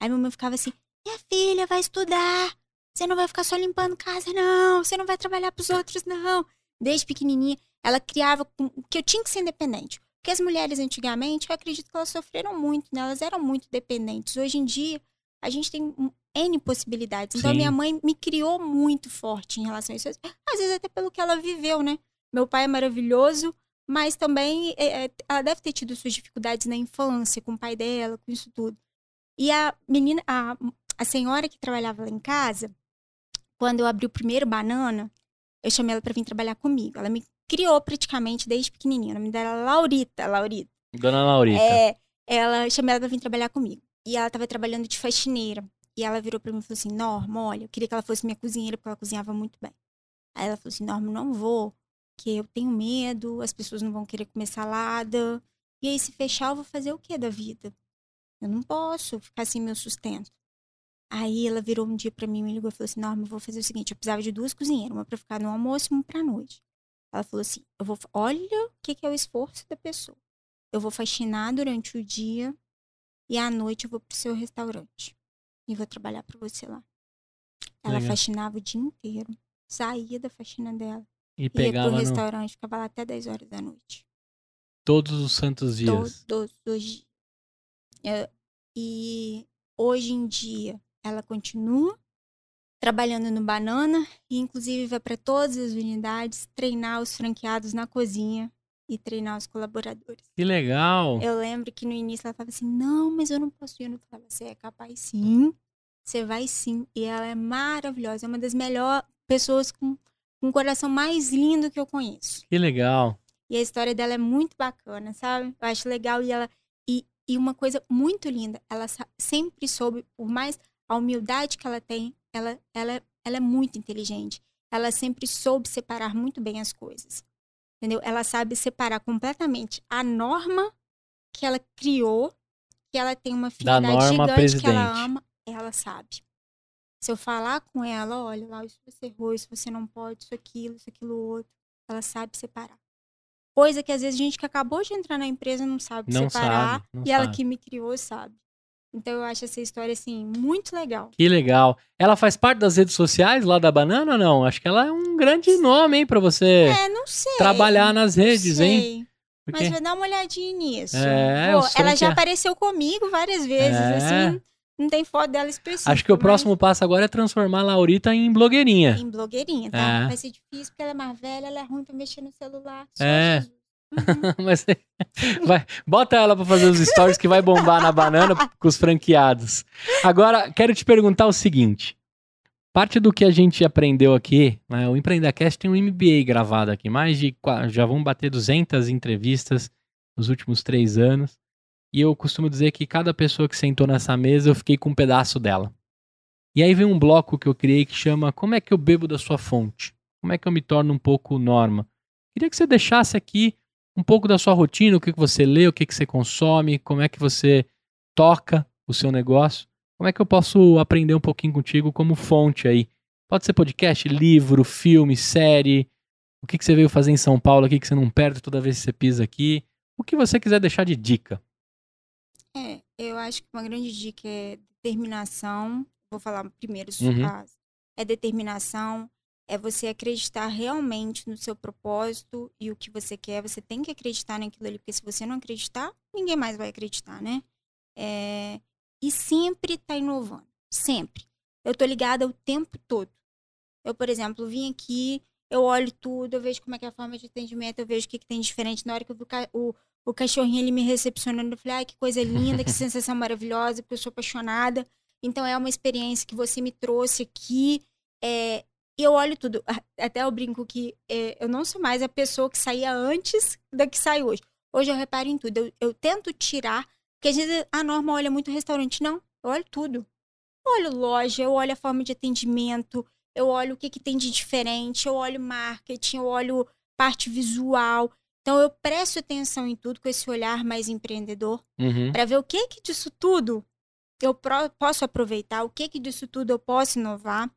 Aí minha mãe ficava assim: "Minha filha vai estudar. Você não vai ficar só limpando casa não, você não vai trabalhar para os outros não". Desde pequenininha. Ela criava que eu tinha que ser independente. Porque as mulheres antigamente, eu acredito que elas sofreram muito, né? Elas eram muito dependentes. Hoje em dia, a gente tem N possibilidades. Então, Sim. minha mãe me criou muito forte em relação a isso. Às vezes, até pelo que ela viveu, né? Meu pai é maravilhoso, mas também é, é, ela deve ter tido suas dificuldades na infância, com o pai dela, com isso tudo. E a menina, a, a senhora que trabalhava lá em casa, quando eu abri o primeiro banana, eu chamei ela para vir trabalhar comigo. Ela me criou praticamente desde pequenininho. O nome dela era é Laurita. Laurita. Dona Laurita. É, ela chamei ela pra vir trabalhar comigo. E ela tava trabalhando de faxineira. E ela virou pra mim e falou assim: Norma, olha, eu queria que ela fosse minha cozinheira, porque ela cozinhava muito bem. Aí ela falou assim: Norma, não vou, que eu tenho medo, as pessoas não vão querer comer salada. E aí, se fechar, eu vou fazer o que da vida? Eu não posso ficar sem meu sustento. Aí ela virou um dia para mim e me ligou e falou assim: Norma, eu vou fazer o seguinte: eu precisava de duas cozinheiras, uma para ficar no almoço e uma para noite. Ela falou assim: eu vou, olha o que, que é o esforço da pessoa. Eu vou faxinar durante o dia e à noite eu vou pro seu restaurante e vou trabalhar para você lá. Ela Legal. faxinava o dia inteiro, saía da faxina dela. E pegava ia pro restaurante, no... ficava lá até 10 horas da noite. Todos os santos dias. Todos os dias. Eh, e hoje em dia ela continua trabalhando no Banana e inclusive vai para todas as unidades treinar os franqueados na cozinha e treinar os colaboradores. Que legal! Eu lembro que no início ela falava assim, não, mas eu não posso ir. Eu não falava, você é capaz sim, você vai sim. E ela é maravilhosa, é uma das melhores pessoas com um coração mais lindo que eu conheço. Que legal! E a história dela é muito bacana, sabe? Eu acho legal e ela... E, e uma coisa muito linda, ela sempre soube, por mais a humildade que ela tem, ela, ela, ela é muito inteligente. Ela sempre soube separar muito bem as coisas. Entendeu? Ela sabe separar completamente a norma que ela criou, que ela tem uma afinidade gigante presidente. que ela ama, ela sabe. Se eu falar com ela, olha lá, isso você errou, isso você não pode, isso aquilo, isso aquilo outro, ela sabe separar. Coisa que às vezes a gente que acabou de entrar na empresa não sabe não separar, sabe, não e sabe. ela que me criou sabe. Então eu acho essa história, assim, muito legal. Que legal. Ela faz parte das redes sociais lá da Banana ou não? Acho que ela é um grande nome, hein, pra você é, não sei, trabalhar nas redes, sei. hein? Porque... Mas vou dar uma olhadinha nisso. É, Pô, ela já é... apareceu comigo várias vezes, é... assim. Não tem foto dela específica. Acho que o mas... próximo passo agora é transformar a Laurita em blogueirinha. Em blogueirinha, tá? É. Vai ser difícil, porque ela é mais velha, ela é ruim pra mexer no celular. é. Jesus. *laughs* Mas é, vai, bota ela para fazer os stories que vai bombar na banana com os franqueados. Agora, quero te perguntar o seguinte. Parte do que a gente aprendeu aqui, né, o Empreendacast tem um MBA gravado aqui, mais de, já vão bater 200 entrevistas nos últimos três anos, e eu costumo dizer que cada pessoa que sentou nessa mesa, eu fiquei com um pedaço dela. E aí vem um bloco que eu criei que chama Como é que eu bebo da sua fonte? Como é que eu me torno um pouco norma? Queria que você deixasse aqui um pouco da sua rotina, o que, que você lê, o que, que você consome, como é que você toca o seu negócio. Como é que eu posso aprender um pouquinho contigo como fonte aí? Pode ser podcast, livro, filme, série, o que, que você veio fazer em São Paulo aqui que você não perde toda vez que você pisa aqui. O que você quiser deixar de dica. É, eu acho que uma grande dica é determinação. Vou falar primeiro uhum. é determinação, é você acreditar realmente no seu propósito e o que você quer. Você tem que acreditar naquilo ali, porque se você não acreditar, ninguém mais vai acreditar, né? É... E sempre tá inovando, sempre. Eu tô ligada o tempo todo. Eu, por exemplo, vim aqui, eu olho tudo, eu vejo como é que é a forma de atendimento, eu vejo o que, que tem diferente. Na hora que eu vi o, o cachorrinho ele me recepcionando, eu falei, ai, que coisa linda, que sensação *laughs* maravilhosa, porque eu sou apaixonada. Então é uma experiência que você me trouxe aqui. É, e eu olho tudo. Ah, até eu brinco que é, eu não sou mais a pessoa que saía antes da que sai hoje. Hoje eu reparo em tudo. Eu, eu tento tirar. Porque às vezes a ah, norma olha muito restaurante. Não, eu olho tudo. Eu olho loja, eu olho a forma de atendimento, eu olho o que, que tem de diferente, eu olho marketing, eu olho parte visual. Então eu presto atenção em tudo com esse olhar mais empreendedor uhum. para ver o que que disso tudo eu posso aproveitar, o que que disso tudo eu posso inovar.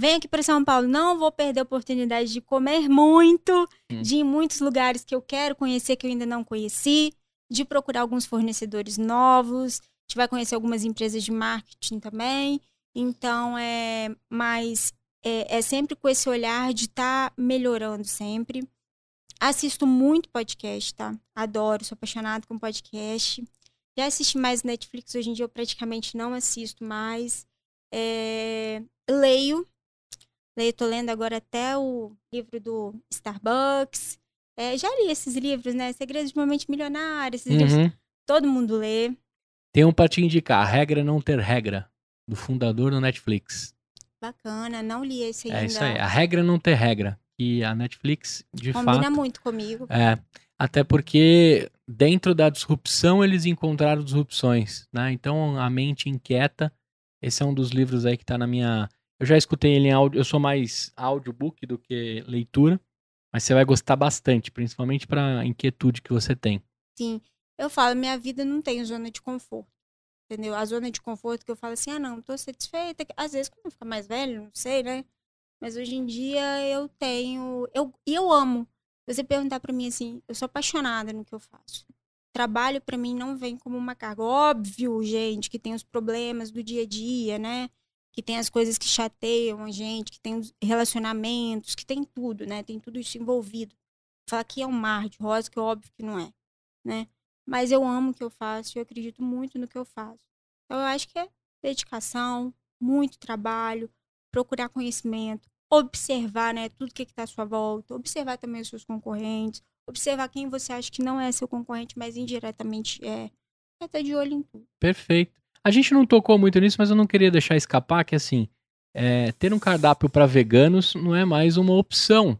Venho aqui para São Paulo, não vou perder a oportunidade de comer muito, hum. de ir em muitos lugares que eu quero conhecer que eu ainda não conheci, de procurar alguns fornecedores novos, a gente vai conhecer algumas empresas de marketing também. Então, é, mas é, é sempre com esse olhar de estar tá melhorando sempre. Assisto muito podcast, tá? Adoro, sou apaixonada com podcast. Já assisti mais Netflix, hoje em dia eu praticamente não assisto mais. É, leio, Estou lendo agora até o livro do Starbucks. É, já li esses livros, né? Segredos de uma Mente Milionária, esses uhum. livros. Todo mundo lê. Tem um para te indicar, A Regra Não Ter Regra, do fundador do Netflix. Bacana, não li esse ainda. É isso aí, A Regra Não Ter Regra, E a Netflix, de Combina fato... Combina muito comigo. É, até porque dentro da disrupção eles encontraram disrupções, né? Então, A Mente Inquieta, esse é um dos livros aí que está na minha eu já escutei ele em áudio, eu sou mais audiobook do que leitura, mas você vai gostar bastante, principalmente para a inquietude que você tem. Sim, eu falo, minha vida não tem zona de conforto. Entendeu? A zona de conforto que eu falo assim, ah, não, tô satisfeita. Às vezes, quando eu ficar mais velho, não sei, né? Mas hoje em dia eu tenho. Eu, e eu amo. Você perguntar para mim assim, eu sou apaixonada no que eu faço. Trabalho para mim não vem como uma carga. Óbvio, gente, que tem os problemas do dia a dia, né? que tem as coisas que chateiam a gente, que tem os relacionamentos, que tem tudo, né? Tem tudo isso envolvido. Falar que é um mar de rosa, que óbvio que não é, né? Mas eu amo o que eu faço, eu acredito muito no que eu faço. Então eu acho que é dedicação, muito trabalho, procurar conhecimento, observar, né, tudo que é está à sua volta, observar também os seus concorrentes, observar quem você acha que não é seu concorrente, mas indiretamente é. É estar tá de olho em tudo. Perfeito. A gente não tocou muito nisso, mas eu não queria deixar escapar que, assim, é, ter um cardápio para veganos não é mais uma opção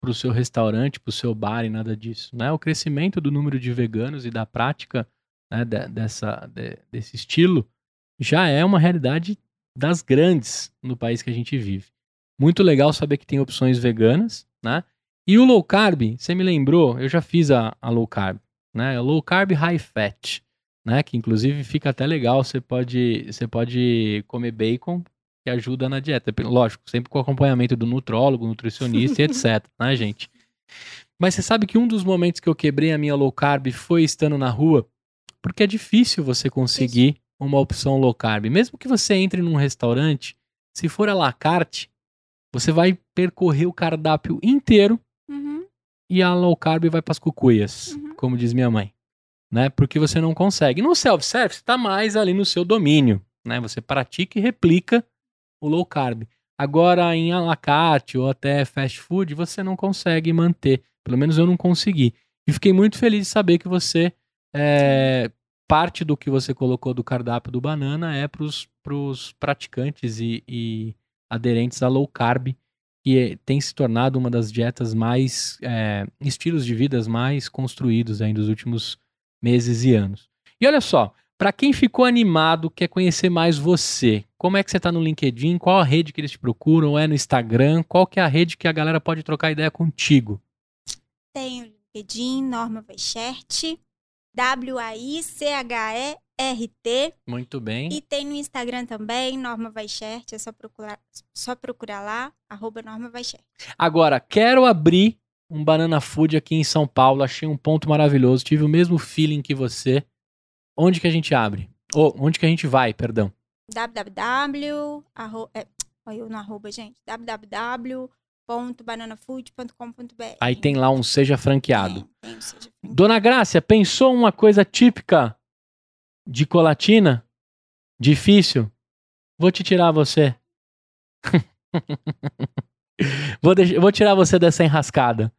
para o seu restaurante, para o seu bar e nada disso. Né? O crescimento do número de veganos e da prática né, de, dessa, de, desse estilo já é uma realidade das grandes no país que a gente vive. Muito legal saber que tem opções veganas, né? E o low carb, você me lembrou, eu já fiz a, a low carb, né? Low carb high fat né? Que inclusive fica até legal, você pode, você pode comer bacon que ajuda na dieta. Lógico, sempre com acompanhamento do nutrólogo, nutricionista e *laughs* etc, né, gente? Mas você sabe que um dos momentos que eu quebrei a minha low carb foi estando na rua, porque é difícil você conseguir Isso. uma opção low carb. Mesmo que você entre num restaurante, se for a la carte, você vai percorrer o cardápio inteiro uhum. e a low carb vai para as cucuias, uhum. como diz minha mãe né? Porque você não consegue. No self-service, está mais ali no seu domínio, né? Você pratica e replica o low carb. Agora, em alacarte ou até fast food, você não consegue manter. Pelo menos eu não consegui. E fiquei muito feliz de saber que você. É, parte do que você colocou do cardápio do banana é para os praticantes e, e, aderentes a low carb, que é, tem se tornado uma das dietas mais. É, estilos de vidas mais construídos aí dos últimos meses e anos. E olha só, para quem ficou animado, quer conhecer mais você, como é que você está no LinkedIn, qual a rede que eles te procuram, é no Instagram, qual que é a rede que a galera pode trocar ideia contigo? Tenho LinkedIn, Norma Weichert, W-A-I-C-H-E-R-T. Muito bem. E tem no Instagram também, Norma Weichert, é só procurar, só procurar lá, arroba Norma Weichert. Agora, quero abrir um Banana Food aqui em São Paulo, achei um ponto maravilhoso, tive o mesmo feeling que você. Onde que a gente abre? Ou oh, onde que a gente vai, perdão? www. Arro, é, eu no arroba, gente. www.bananafood.com.br. Aí tem lá um Seja Franqueado. É, um seja... Dona Grácia, pensou uma coisa típica de colatina? Difícil? Vou te tirar você. *laughs* vou, deixar, vou tirar você dessa enrascada.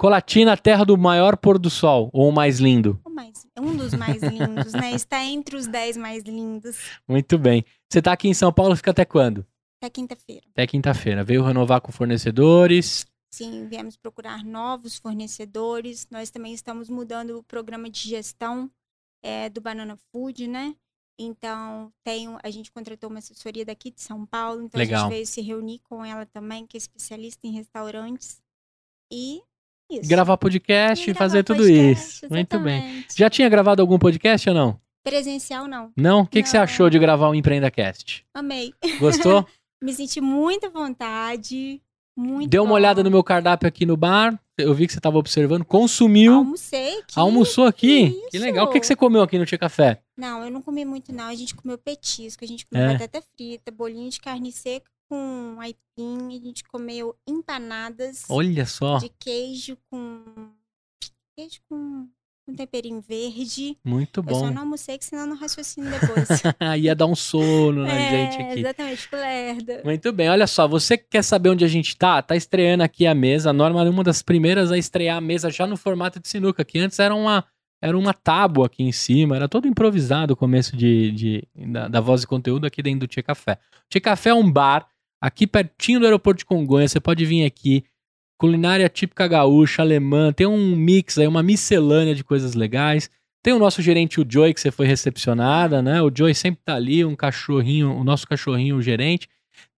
Colatina, terra do maior pôr do sol, ou o mais lindo? O mais, um dos mais lindos, né? Está entre os dez mais lindos. Muito bem. Você está aqui em São Paulo, fica até quando? Até quinta-feira. Até quinta-feira. Veio renovar com fornecedores. Sim, viemos procurar novos fornecedores. Nós também estamos mudando o programa de gestão é, do Banana Food, né? Então, tem, a gente contratou uma assessoria daqui de São Paulo, então Legal. a gente veio se reunir com ela também, que é especialista em restaurantes. E isso. Gravar podcast e fazer tudo podcast, isso. Exatamente. Muito bem. Já tinha gravado algum podcast ou não? Presencial, não. Não? O que, que, você achou de gravar o um EmpreendaCast? Amei. Gostou? *laughs* Me senti muita vontade. Muito Deu bom. uma olhada no meu cardápio aqui no bar. Eu vi que você estava observando. Consumiu. Almocei. Almoçou aqui. Que, que legal. O que, que você comeu aqui no Tia Café? Não, eu não comi muito, não. A gente comeu petisco, a gente comeu é. batata frita, bolinho de carne seca com aipim, a gente comeu empanadas. Olha só! De queijo com. Queijo com um temperinho verde. Muito bom. Eu só não almocei, que senão não raciocino *laughs* depois. Ia dar um sono na é, gente aqui. Exatamente, lerda. Muito bem, olha só, você quer saber onde a gente tá? Tá estreando aqui a mesa. A Norma é uma das primeiras a estrear a mesa já no formato de sinuca, que antes era uma, era uma tábua aqui em cima, era todo improvisado o começo de, de, da, da voz e conteúdo aqui dentro do Tia Café. O Tia Café é um bar aqui pertinho do aeroporto de Congonha, você pode vir aqui. Culinária típica gaúcha, alemã, tem um mix aí, uma miscelânea de coisas legais. Tem o nosso gerente, o Joy, que você foi recepcionada, né? O Joy sempre tá ali, um cachorrinho, o nosso cachorrinho, o gerente.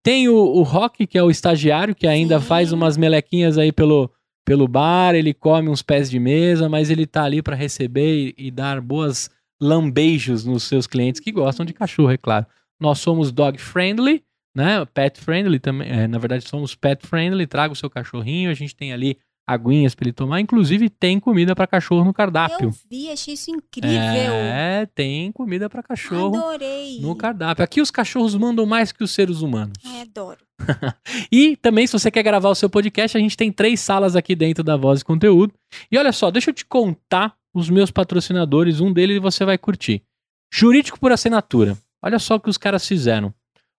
Tem o, o Rock, que é o estagiário, que ainda Sim. faz umas melequinhas aí pelo, pelo bar, ele come uns pés de mesa, mas ele tá ali para receber e, e, dar boas lambejos nos seus clientes que gostam de cachorro, é claro. Nós somos dog friendly, né? Pet friendly também. É, na verdade, somos pet friendly. Traga o seu cachorrinho. A gente tem ali aguinhas para ele tomar. Inclusive, tem comida para cachorro no cardápio. Eu vi, achei isso incrível. É, tem comida para cachorro. Adorei. No cardápio. Aqui os cachorros mandam mais que os seres humanos. É, adoro. *laughs* e também, se você quer gravar o seu podcast, a gente tem três salas aqui dentro da Voz e Conteúdo. E olha só, deixa eu te contar os meus patrocinadores. Um deles você vai curtir. Jurídico por assinatura. Olha só o que os caras fizeram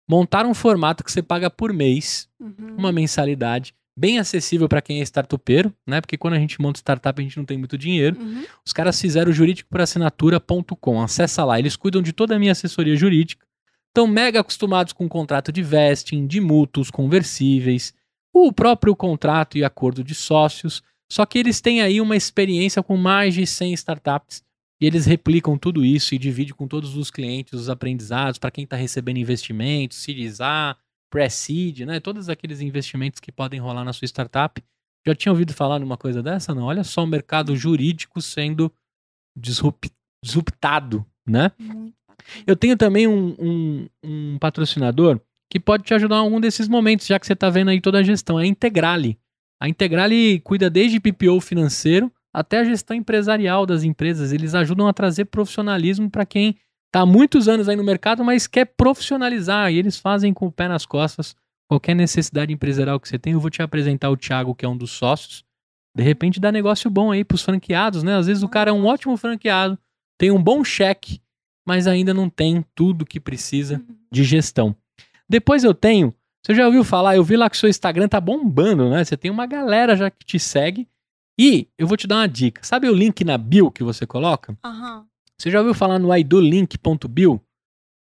montar um formato que você paga por mês, uhum. uma mensalidade, bem acessível para quem é startupeiro, né? Porque quando a gente monta startup, a gente não tem muito dinheiro. Uhum. Os caras fizeram assinatura.com Acessa lá, eles cuidam de toda a minha assessoria jurídica. Estão mega acostumados com contrato de vesting, de mútuos, conversíveis, o próprio contrato e acordo de sócios. Só que eles têm aí uma experiência com mais de 100 startups e eles replicam tudo isso e dividem com todos os clientes os aprendizados para quem está recebendo investimentos, Series A, Pre-Seed, né? Todos aqueles investimentos que podem rolar na sua startup. Já tinha ouvido falar numa coisa dessa? Não, olha só o mercado jurídico sendo disruptado, né? Eu tenho também um, um, um, patrocinador que pode te ajudar em algum desses momentos, já que você está vendo aí toda a gestão, é a Integrale. A Integrale cuida desde PPO financeiro, até a gestão empresarial das empresas. Eles ajudam a trazer profissionalismo para quem está há muitos anos aí no mercado, mas quer profissionalizar. E eles fazem com o pé nas costas qualquer necessidade empresarial que você tem. Eu vou te apresentar o Thiago, que é um dos sócios. De repente dá negócio bom aí para os franqueados, né? Às vezes o cara é um ótimo franqueado, tem um bom cheque, mas ainda não tem tudo que precisa uhum. de gestão. Depois eu tenho, você já ouviu falar, eu vi lá que o seu Instagram tá bombando, né? Você tem uma galera já que te segue e eu vou te dar uma dica. Sabe o link na bio que você coloca? Uhum. Você já ouviu falar no idolink.bio?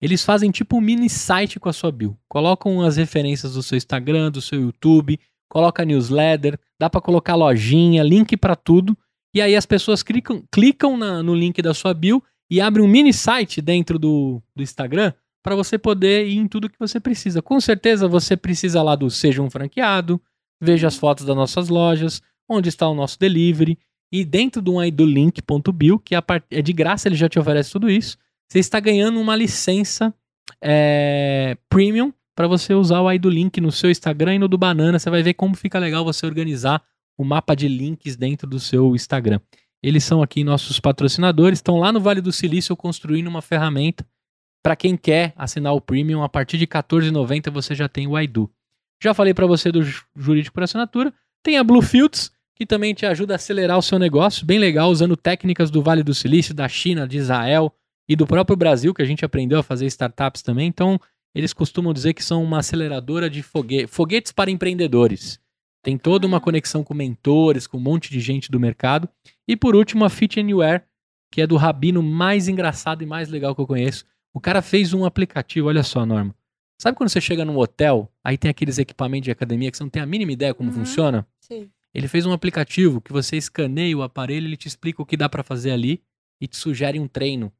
Eles fazem tipo um mini site com a sua bio. Colocam as referências do seu Instagram, do seu YouTube, coloca newsletter, dá para colocar lojinha, link para tudo. E aí as pessoas clicam, clicam na, no link da sua bio e abre um mini site dentro do, do Instagram para você poder ir em tudo que você precisa. Com certeza você precisa lá do Seja um Franqueado, veja as uhum. fotos das nossas lojas, onde está o nosso delivery. E dentro do aí do link.bio, que é de graça, ele já te oferece tudo isso. Você está ganhando uma licença é, premium para você usar o aí do link no seu Instagram e no do Banana. Você vai ver como fica legal você organizar o mapa de links dentro do seu Instagram. Eles são aqui nossos patrocinadores, estão lá no Vale do Silício construindo uma ferramenta. Para quem quer assinar o Premium, a partir de R$14,90 você já tem o Aidu. Já falei para você do Jurídico por Assinatura. Tem a Bluefields, que também te ajuda a acelerar o seu negócio, bem legal, usando técnicas do Vale do Silício, da China, de Israel e do próprio Brasil, que a gente aprendeu a fazer startups também. Então, eles costumam dizer que são uma aceleradora de fogue... foguetes para empreendedores. Tem toda uma uhum. conexão com mentores, com um monte de gente do mercado. E por último, a Fit Anywhere, que é do rabino mais engraçado e mais legal que eu conheço. O cara fez um aplicativo, olha só, Norma. Sabe quando você chega num hotel, aí tem aqueles equipamentos de academia que você não tem a mínima ideia como uhum, funciona? Sim. Ele fez um aplicativo que você escaneia o aparelho, ele te explica o que dá para fazer ali e te sugere um treino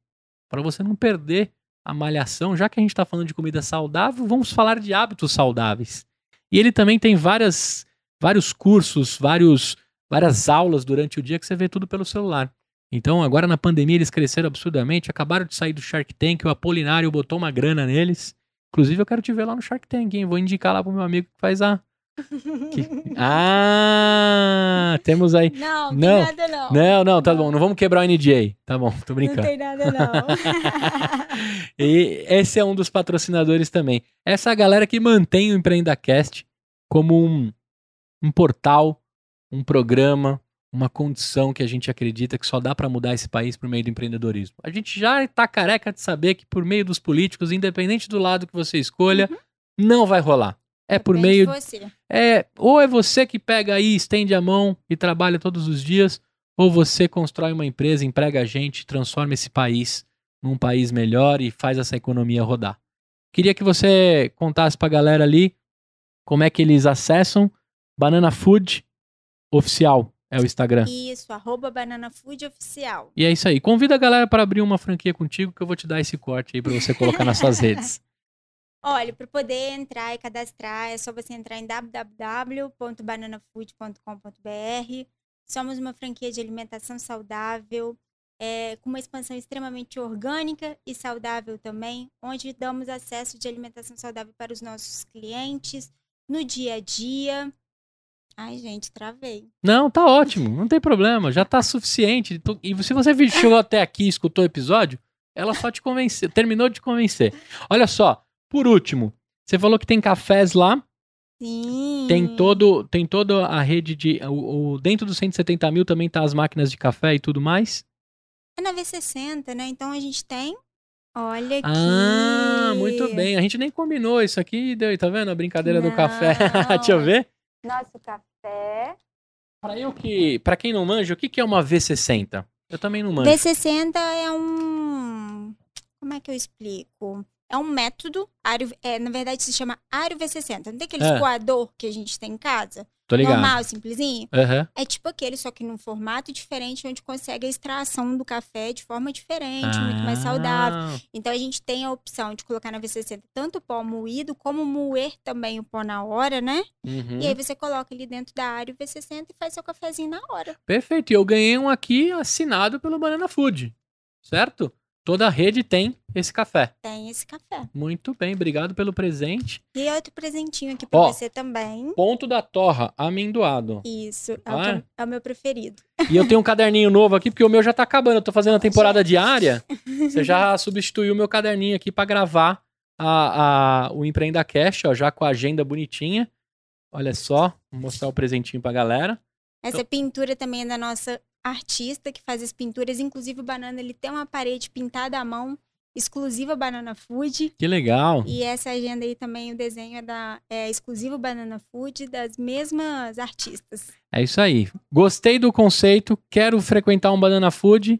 para você não perder a malhação. Já que a gente está falando de comida saudável, vamos falar de hábitos saudáveis. E ele também tem várias, vários cursos, vários, várias aulas durante o dia que você vê tudo pelo celular. Então, agora na pandemia, eles cresceram absurdamente, acabaram de sair do Shark Tank, o Apolinário botou uma grana neles. Inclusive, eu quero te ver lá no Shark Tank, hein? Vou indicar lá pro meu amigo que faz a, que... Ah, temos aí. Não, não, nada não. Não, não, tá não. bom. Não vamos quebrar o NDA. Tá bom, tô brincando. Não tem nada não. *laughs* e esse é um dos patrocinadores também. Essa galera que mantém o Empreendacast como um, um portal, um programa, uma condição que a gente acredita que só dá para mudar esse país por meio do empreendedorismo. A gente já tá careca de saber que por meio dos políticos, independente do lado que você escolha, uhum. não vai rolar. É Depende por meio. De você. É, ou é você que pega aí, estende a mão e trabalha todos os dias, ou você constrói uma empresa, emprega a gente, transforma esse país num país melhor e faz essa economia rodar. Queria que você contasse pra galera ali como é que eles acessam Banana Food Oficial. É o Instagram. Isso, arroba Banana Food Oficial. E é isso aí. Convida a galera para abrir uma franquia contigo que eu vou te dar esse corte aí para você colocar nas suas *laughs* redes. Olha, para poder entrar e cadastrar, é só você entrar em www.bananafood.com.br. Somos uma franquia de alimentação saudável, é, com uma expansão extremamente orgânica e saudável também, onde damos acesso de alimentação saudável para os nossos clientes no dia a dia. Ai, gente, travei. Não, tá ótimo, não tem problema, já tá suficiente. E se você chegou até aqui e escutou o episódio, ela só te convenceu, terminou de convencer. Olha só, por último, você falou que tem cafés lá. Sim. Tem, todo, tem toda a rede de. O, o dentro dos 170 mil também tá as máquinas de café e tudo mais? É na V60, né? Então a gente tem. Olha ah, Ah, muito bem. A gente nem combinou isso aqui, deu, tá vendo? A brincadeira não. do café. *laughs* Deixa eu ver. Nosso café. Para eu que, para quem não manja, o que, que é uma V60? Eu também não manjo. V60 é um, como é que eu explico? é um método, é, na verdade se chama Aero V60. Não tem aquele é. coador que a gente tem em casa? Tô ligado. Normal, simplesinho? Uhum. É tipo aquele, só que num formato diferente, onde consegue a extração do café de forma diferente, ah. muito mais saudável. Ah. Então a gente tem a opção de colocar na V60 tanto o pó moído, como moer também o pó na hora, né? Uhum. E aí você coloca ele dentro da área V60 e faz seu cafezinho na hora. Perfeito. E eu ganhei um aqui assinado pelo Banana Food, certo? Toda a rede tem esse café. Tem esse café. Muito bem, obrigado pelo presente. E outro presentinho aqui pra você também. Ponto da torra, amendoado. Isso, é, ah, o, é? é o meu preferido. E eu tenho um caderninho novo aqui, porque o meu já tá acabando. Eu tô fazendo a temporada diária. *laughs* Você já substituiu o meu caderninho aqui para gravar a, a, o Empreenda Cash, ó, já com a agenda bonitinha. Olha só, vou mostrar o presentinho pra galera. Essa então, pintura também é da nossa artista que faz as pinturas, inclusive o Banana, ele tem uma parede pintada à mão, exclusiva Banana Food. Que legal! E essa agenda aí também, o desenho é, é exclusivo Banana Food, das mesmas artistas. É isso aí. Gostei do conceito, quero frequentar um Banana Food.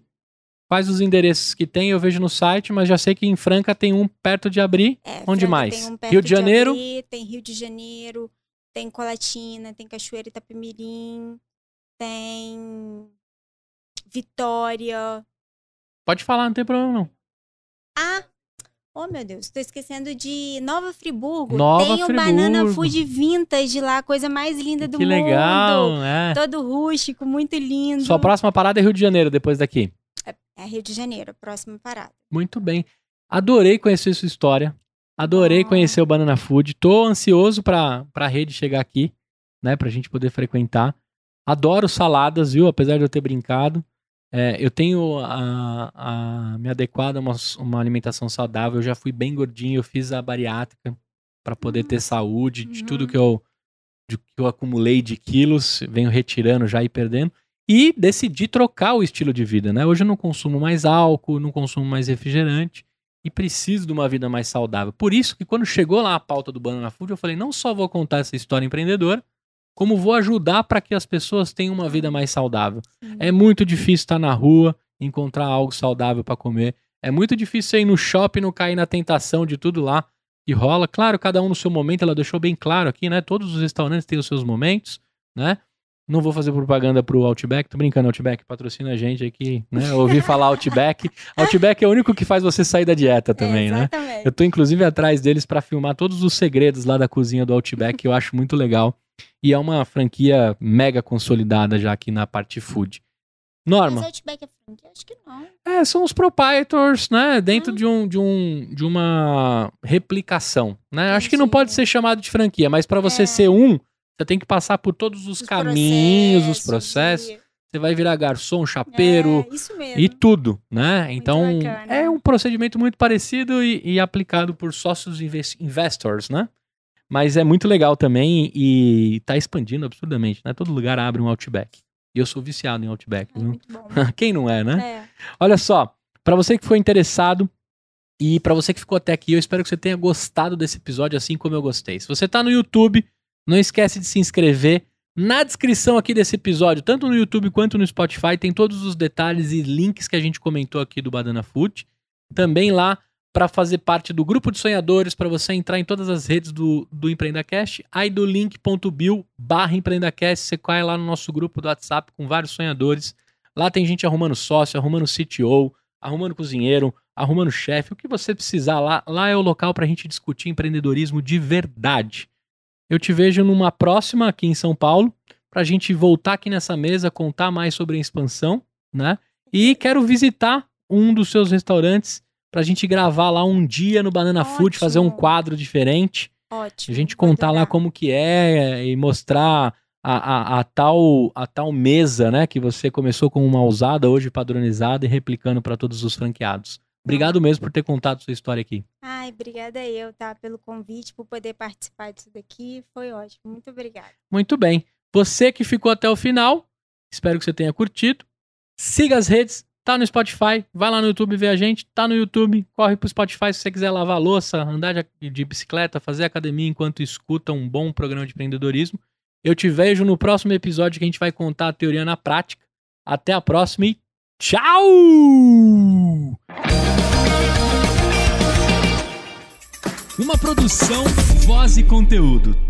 Quais os endereços que tem? Eu vejo no site, mas já sei que em Franca tem um perto de abrir. É, Onde Franca mais? Um Rio de, Janeiro? abrir, tem Rio de Janeiro, tem Colatina, tem Cachoeira Itapemirim, tem Vitória. Pode falar, não tem problema não. Ah, oh meu Deus, estou esquecendo de Nova Friburgo. Nova tem Friburgo. o Banana Food Vintage lá, coisa mais linda do que mundo. Que legal, né? Todo rústico, muito lindo. Sua próxima parada é Rio de Janeiro, depois daqui. É, é Rio de Janeiro, próxima parada. Muito bem. Adorei conhecer sua história. Adorei ah. conhecer o Banana Food. Tô ansioso pra, pra rede chegar aqui, né? Pra gente poder frequentar. Adoro saladas, viu? Apesar de eu ter brincado. É, eu tenho a, a, me adequado a uma, uma, alimentação saudável. Eu já fui bem gordinho, eu fiz a bariátrica para poder ter hum, saúde de uhum. tudo que eu, de, que eu acumulei de quilos, venho retirando já e perdendo. E decidi trocar o estilo de vida, né? Hoje eu não consumo mais álcool, não consumo mais refrigerante e preciso de uma vida mais saudável. Por isso que quando chegou lá a pauta do Banana Food, eu falei, não só vou contar essa história empreendedora, como vou ajudar para que as pessoas tenham uma vida mais saudável. Sim. É muito difícil estar tá na rua, encontrar algo saudável para comer. É muito difícil ir no shopping não cair na tentação de tudo lá que rola. Claro, cada um no seu momento, ela deixou bem claro aqui, né? Todos os restaurantes têm os seus momentos, né? Não vou fazer propaganda pro Outback, tô brincando, Outback patrocina a gente aqui, né? Eu ouvi falar Outback. *laughs* Outback é o único que faz você sair da dieta também, é, né? Eu tô inclusive atrás deles para filmar todos os segredos lá da cozinha do Outback, que eu acho muito legal e é uma franquia mega consolidada já aqui na parte food. Norma. é franquia? Acho que não. É, são os proprietors, né? Dentro hum. de, um, de, um, de uma replicação, né? Acho que não pode ser chamado de franquia, mas para você é. ser um, você tem que passar por todos os, os caminhos, processos, os processos. E... Você vai virar garçom, chapeiro é, e tudo, né? então é um procedimento muito parecido e, e aplicado por sócios invest investors, né? Mas é muito legal também e tá expandindo absurdamente, né? Todo lugar abre um Outback. E eu sou viciado em Outback, é viu? *laughs* Quem não é, né? É. Olha só, para você que foi interessado, e para você que ficou até aqui, eu espero que você tenha gostado desse episódio assim como eu gostei. Se você está no YouTube, não esquece de se inscrever. Na descrição aqui desse episódio, tanto no YouTube quanto no Spotify, tem todos os detalhes e links que a gente comentou aqui do Badana Foot. Também lá para fazer parte do grupo de sonhadores, para você entrar em todas as redes do, do EmpreendaCast, aí do link.bio barra EmpreendaCast, você cai lá no nosso grupo do WhatsApp com vários sonhadores. Lá tem gente arrumando sócio, arrumando CTO, arrumando cozinheiro, arrumando chefe, o que você precisar lá. Lá é o local para a gente discutir empreendedorismo de verdade. Eu te vejo numa próxima aqui em São Paulo, para a gente voltar aqui nessa mesa, contar mais sobre a expansão, né? E quero visitar um dos seus restaurantes pra gente gravar lá um dia no Banana Ótimo. Food, fazer um quadro diferente. Ótimo. A gente contar lá como que é e mostrar a, a, a, tal, a tal mesa, né? Que você começou com uma ousada, hoje padronizada e replicando para todos os franqueados. Obrigado mesmo por ter contado sua história aqui. Ai, obrigada eu, tá? Pelo convite, por poder participar disso daqui. Foi ótimo. Muito obrigada. Muito bem. Você que ficou até o final, espero que você tenha curtido. Siga as redes, Tá no Spotify, vai lá no YouTube ver a gente. Tá no YouTube, corre pro Spotify se você quiser lavar louça, andar de bicicleta, fazer academia enquanto escuta um bom programa de empreendedorismo. Eu te vejo no próximo episódio que a gente vai contar a teoria na prática. Até a próxima e tchau! Uma produção, voz e conteúdo.